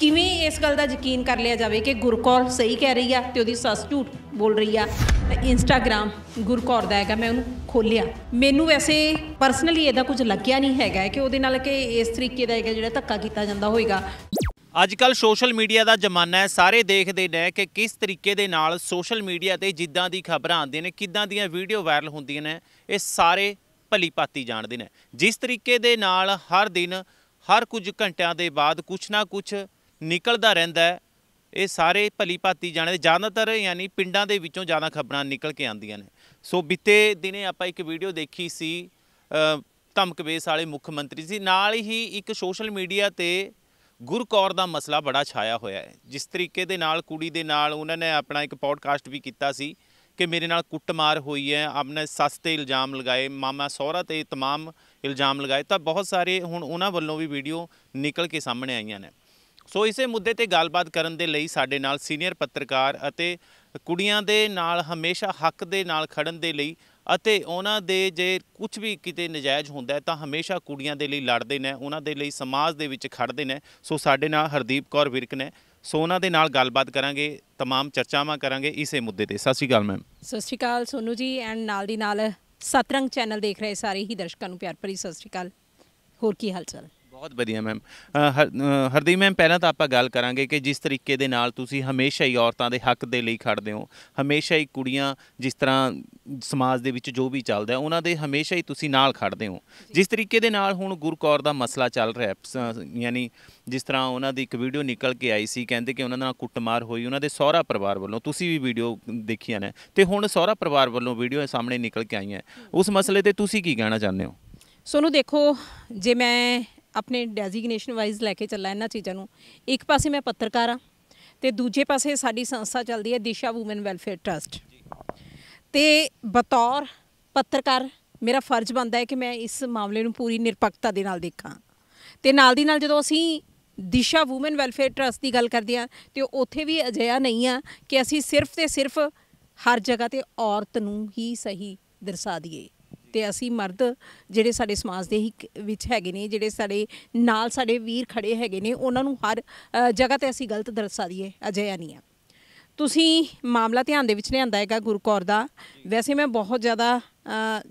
ਕਿਵੇਂ ਇਸ ਗੱਲ ਦਾ ਯਕੀਨ ਕਰ ਲਿਆ ਜਾਵੇ ਕਿ ਗੁਰਕੌਰ ਸਹੀ ਕਹਿ ਰਹੀ ਆ ਤੇ ਉਹਦੀ ਸੱਸ ਝੂਠ ਬੋਲ ਰਹੀ ਆ ਇੰਸਟਾਗ੍ਰam ਗੁਰਕੌਰ ਦਾ ਹੈਗਾ ਮੈਂ ਉਹਨੂੰ ਖੋਲਿਆ ਮੈਨੂੰ ਵੈਸੇ ਪਰਸਨਲੀ ਇਹਦਾ ਕੁਝ ਲੱਗਿਆ ਨਹੀਂ ਹੈਗਾ ਕਿ ਉਹਦੇ ਨਾਲ ਕਿ ਇਸ ਤਰੀਕੇ ਦਾ ਹੈਗਾ ਜਿਹੜਾ ਧੱਕਾ ਕੀਤਾ ਜਾਂਦਾ ਹੋਵੇਗਾ ਅੱਜ ਕੱਲ ਸੋਸ਼ਲ ਮੀਡੀਆ ਦਾ ਜ਼ਮਾਨਾ ਹੈ ਸਾਰੇ ਦੇਖਦੇ ਨੇ ਕਿ ਕਿਸ ਤਰੀਕੇ ਦੇ ਨਾਲ ਸੋਸ਼ਲ ਮੀਡੀਆ ਤੇ ਜਿੱਦਾਂ ਦੀ ਖਬਰਾਂ ਆਉਂਦੀਆਂ ਨੇ ਕਿਦਾਂ ਦੀਆਂ ਵੀਡੀਓ ਵਾਇਰਲ ਹੁੰਦੀਆਂ ਨੇ ਇਹ ਸਾਰੇ ਭਲੀ ਪਾਤੀ ਜਾਣਦੇ ਨੇ ਜਿਸ ਤਰੀਕੇ ਦੇ ਨਾਲ ਹਰ ਦਿਨ ਹਰ ਕੁਝ ਘੰਟਿਆਂ ਦੇ ਬਾਅਦ ਕੁਛ ਨਾ ਕੁਛ ਨਿਕਲਦਾ ਰਹਿੰਦਾ ਹੈ ਇਹ ਸਾਰੇ ਭਲੀ ਭਾਤੀ ਜਾਣਦੇ ਜ਼ਿਆਦਾਤਰ ਯਾਨੀ ਪਿੰਡਾਂ ਦੇ ਵਿੱਚੋਂ ਜ਼ਿਆਦਾ ਖਬਰਾਂ ਨਿਕਲ ਕੇ ਆਉਂਦੀਆਂ ਨੇ ਸੋ ਬਿੱਤੇ ਦਿਨੇ ਆਪਾਂ ਇੱਕ ਵੀਡੀਓ ਦੇਖੀ ਸੀ ਧਮਕਵੇਸ ਵਾਲੇ ਮੁੱਖ ਮੰਤਰੀ ਸੀ ਨਾਲ ਹੀ ਇੱਕ ਸੋਸ਼ਲ ਮੀਡੀਆ ਤੇ ਗੁਰਕੌਰ ਦਾ ਮਸਲਾ ਬੜਾ ਛਾਇਆ ਹੋਇਆ ਹੈ ਜਿਸ ਤਰੀਕੇ ਦੇ ਨਾਲ ਕੁੜੀ ਦੇ ਨਾਲ ਉਹਨਾਂ ਨੇ ਆਪਣਾ ਇੱਕ ਪੋਡਕਾਸਟ ਵੀ ਕੀਤਾ ਸੀ ਕਿ ਮੇਰੇ ਨਾਲ ਕੁੱਟਮਾਰ ਹੋਈ ਹੈ ਆਪਨੇ ਸੱਸ ਤੇ ਇਲਜ਼ਾਮ ਲਗਾਏ ਮਾਮਾ ਸਹੁਰਾ ਤੇ तमाम ਇਲਜ਼ਾਮ ਲਗਾਏ ਤਾਂ ਬਹੁਤ ਸਾਰੇ ਹੁਣ ਉਹਨਾਂ ਵੱਲੋਂ ਵੀ ਵੀਡੀਓ ਨਿਕਲ ਕੇ ਸਾਹਮਣੇ ਆਈਆਂ ਨੇ ਸੋ ਇਸੇ ਮੁੱਦੇ ਤੇ ਗੱਲਬਾਤ ਕਰਨ ਦੇ ਲਈ ਸਾਡੇ ਨਾਲ ਸੀਨੀਅਰ ਪੱਤਰਕਾਰ ਅਤੇ ਕੁੜੀਆਂ ਦੇ ਨਾਲ ਹਮੇਸ਼ਾ ਹੱਕ ਦੇ ਨਾਲ ਖੜਨ ਦੇ ਲਈ ਅਤੇ ਉਹਨਾਂ ਦੇ ਜੇ ਕੁਝ ਵੀ ਕਿਤੇ ਨਜਾਇਜ਼ ਹੁੰਦਾ ਹੈ ਤਾਂ ਹਮੇਸ਼ਾ ਕੁੜੀਆਂ ਦੇ ਲਈ ਲੜਦੇ ਨੇ ਉਹਨਾਂ ਦੇ ਲਈ ਸਮਾਜ ਦੇ ਵਿੱਚ ਖੜਦੇ ਨੇ ਸੋ ਸਾਡੇ ਨਾਲ ਹਰਦੀਪ ਕੌਰ ਵਿਰਕ ਨੇ ਸੋ ਉਹਨਾਂ ਦੇ ਨਾਲ ਗੱਲਬਾਤ ਕਰਾਂਗੇ तमाम ਚਰਚਾਵਾਂ ਕਰਾਂਗੇ ਇਸੇ ਮੁੱਦੇ ਤੇ ਸਤਿ ਸ਼੍ਰੀ ਅਕਾਲ ਮੈਮ ਸਤਿ ਸ਼੍ਰੀ ਅਕਾਲ ਸੋਨੂ ਜੀ ਐਂਡ ਨਾਲ ਦੀ ਨਾਲ ਸਤਰੰਗ ਚੈਨਲ ਦੇਖ ਰਹੇ ਸਾਰੇ ਹੀ ਦਰਸ਼ਕਾਂ ਨੂੰ ਪਿਆਰ ਭਰੀ ਸਤਿ ਸ਼੍ਰੀ ਅਕਾਲ ਹੋਰ ਕੀ ਹਾਲ ਚਾਲ ਬਹੁਤ ਵਧੀਆ ਮੈਮ ਹਰਦੀਪ ਮੈਮ ਪਹਿਲਾਂ ਤਾਂ ਆਪਾਂ ਗੱਲ ਕਰਾਂਗੇ ਕਿ ਜਿਸ ਤਰੀਕੇ ਦੇ ਨਾਲ ਤੁਸੀਂ ਹਮੇਸ਼ਾ ਹੀ ਔਰਤਾਂ ਦੇ ਹੱਕ ਦੇ ਲਈ ਖੜਦੇ ਹੋ ਹਮੇਸ਼ਾ ਹੀ ਕੁੜੀਆਂ ਜਿਸ ਤਰ੍ਹਾਂ ਸਮਾਜ ਦੇ ਵਿੱਚ ਜੋ ਵੀ ਚੱਲਦਾ ਉਹਨਾਂ ਦੇ ਹਮੇਸ਼ਾ ਹੀ ਤੁਸੀਂ ਨਾਲ ਖੜਦੇ ਹੋ ਜਿਸ ਤਰੀਕੇ ਦੇ ਨਾਲ ਹੁਣ ਗੁਰਕੌਰ ਦਾ ਮਸਲਾ ਚੱਲ ਰਿਹਾ ਯਾਨੀ ਜਿਸ ਤਰ੍ਹਾਂ ਉਹਨਾਂ ਦੀ ਇੱਕ ਵੀਡੀਓ ਨਿਕਲ ਕੇ ਆਈ ਸੀ ਕਹਿੰਦੇ ਕਿ ਉਹਨਾਂ ਨਾਲ ਕੁੱਟਮਾਰ ਹੋਈ ਉਹਨਾਂ ਦੇ ਸਹੁਰਾ ਪਰਿਵਾਰ ਵੱਲੋਂ ਤੁਸੀਂ ਵੀ ਵੀਡੀਓ ਦੇਖੀਆਂ ਨੇ ਤੇ ਹੁਣ ਸਹੁਰਾ ਪਰਿਵਾਰ ਵੱਲੋਂ ਵੀਡੀਓ ਸਾਹਮਣੇ ਨਿਕਲ ਕੇ ਆਈਆਂ ਉਸ ਮਸਲੇ ਤੇ ਤੁਸੀਂ ਕੀ ਕਹਿਣਾ ਚਾਹੁੰਦੇ ਹੋ ਸੋਨੂੰ ਦੇਖੋ ਜੇ ਮੈਂ ਆਪਣੇ ਡੈਜ਼ਿਗਨੇਸ਼ਨ ਵਾਈਜ਼ ਲੈ ਕੇ ਚੱਲਾ ਇਹਨਾਂ ਚੀਜ਼ਾਂ ਨੂੰ ਇੱਕ ਪਾਸੇ ਮੈਂ ਪੱਤਰਕਾਰ ਆ ਤੇ ਦੂਜੇ ਪਾਸੇ ਸਾਡੀ ਸੰਸਥਾ ਚੱਲਦੀ ਹੈ ਦਿਸ਼ਾ ਔਮਨ ਵੈਲਫੇਅਰ ਟਰਸਟ ਤੇ ਬਤੌਰ ਪੱਤਰਕਾਰ ਮੇਰਾ ਫਰਜ਼ ਬਣਦਾ ਹੈ ਕਿ ਮੈਂ ਇਸ ਮਾਮਲੇ ਨੂੰ ਪੂਰੀ ਨਿਰਪੱਖਤਾ ਦੇ ਨਾਲ ਦੇਖਾਂ ਤੇ ਨਾਲ ਦੀ ਨਾਲ ਜਦੋਂ ਅਸੀਂ ਦਿਸ਼ਾ ਔਮਨ ਵੈਲਫੇਅਰ ਟਰਸਟ ਦੀ ਗੱਲ ਕਰਦੇ ਆ ਤੇ ਉੱਥੇ ਵੀ ਅਜਿਹਾ ਨਹੀਂ ਆ ਕਿ ਅਸੀਂ ਸਿਰਫ ਤੇ ਸਿਰਫ ਹਰ ਜਗ੍ਹਾ ਤੇ ਔਰਤ ਨੂੰ ਹੀ ਸਹੀ ਦਰਸਾ ਦਈਏ ਤੇ ਅਸੀਂ ਮਰਦ ਜਿਹੜੇ ਸਾਡੇ ਸਮਾਜ ਦੇ ਹੀ ਵਿੱਚ ਹੈਗੇ ਨੇ ਜਿਹੜੇ ਸਾਡੇ ਨਾਲ ਸਾਡੇ ਵੀਰ ਖੜੇ ਹੈਗੇ ਨੇ ਉਹਨਾਂ ਨੂੰ ਹਰ ਜਗ੍ਹਾ ਤੇ ਅਸੀਂ ਗਲਤ ਦਰਸਾ ਦਈਏ ਅਜਿਹਾ ਨਹੀਂ ਹੈ ਤੁਸੀਂ ਮਾਮਲਾ ਧਿਆਨ ਦੇ ਵਿੱਚ ਲਿਆਂਦਾ ਹੈਗਾ ਗੁਰਕੌਰ ਦਾ ਵੈਸੇ ਮੈਂ ਬਹੁਤ ਜ਼ਿਆਦਾ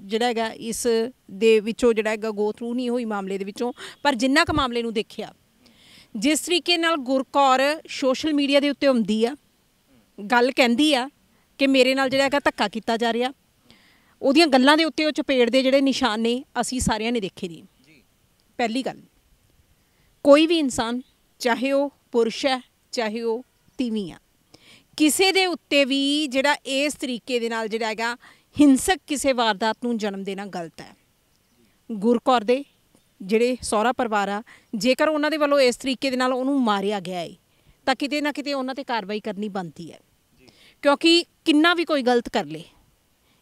ਜਿਹੜਾ ਹੈਗਾ ਇਸ ਦੇ ਵਿੱਚੋਂ ਜਿਹੜਾ ਹੈਗਾ ਗੋ ਥਰੂ ਨਹੀਂ ਹੋਈ ਮਾਮਲੇ ਦੇ ਵਿੱਚੋਂ ਪਰ ਜਿੰਨਾ ਕ ਮਾਮਲੇ ਨੂੰ ਦੇਖਿਆ ਜਿਸ ਤਰੀਕੇ ਨਾਲ ਗੁਰਕੌਰ ਸੋਸ਼ਲ ਮੀਡੀਆ ਦੇ ਉੱਤੇ ਹੁੰਦੀ ਆ ਗੱਲ ਕਹਿੰਦੀ ਆ ਕਿ ਮੇਰੇ ਨਾਲ ਜਿਹੜਾ ਹੈਗਾ ਧੱਕਾ ਕੀਤਾ ਜਾ ਰਿਹਾ ਉਹਦੀਆਂ ਗੱਲਾਂ ਦੇ ਉੱਤੇ ਉਹ ਚਪੇੜ ਦੇ ਜਿਹੜੇ ਨਿਸ਼ਾਨ ਨੇ ਅਸੀਂ ਸਾਰਿਆਂ ਨੇ ਦੇਖੇ ਨੇ ਪਹਿਲੀ ਗੱਲ ਕੋਈ ਵੀ ਇਨਸਾਨ ਚਾਹੇ ਉਹ ਪੁਰਸ਼ ਹੈ ਚਾਹੇ ਉਹ ਤੀਵੀਂ ਆ ਕਿਸੇ ਦੇ ਉੱਤੇ ਵੀ ਜਿਹੜਾ ਇਸ ਤਰੀਕੇ ਦੇ ਨਾਲ ਜਿਹੜਾ ਹੈਗਾ ਹਿੰਸਕ ਕਿਸੇ ਵਾਰਦਾਤ ਨੂੰ ਜਨਮ ਦੇਣਾ ਗਲਤ ਹੈ ਗੁਰਕੌਰ ਦੇ ਜਿਹੜੇ ਸੋਹਰਾ ਪਰਿਵਾਰ ਆ ਜੇਕਰ ਉਹਨਾਂ ਦੇ ਵੱਲੋਂ ਇਸ ਤਰੀਕੇ ਦੇ ਨਾਲ ਉਹਨੂੰ ਮਾਰਿਆ ਗਿਆ ਹੈ ਤਾਂ ਕਿਤੇ ਨਾ ਕਿਤੇ ਉਹਨਾਂ ਤੇ ਕਾਰਵਾਈ ਕਰਨੀ ਬਣਦੀ ਹੈ ਕਿਉਂਕਿ ਕਿੰਨਾ ਵੀ ਕੋਈ ਗਲਤ ਕਰ ਲੇ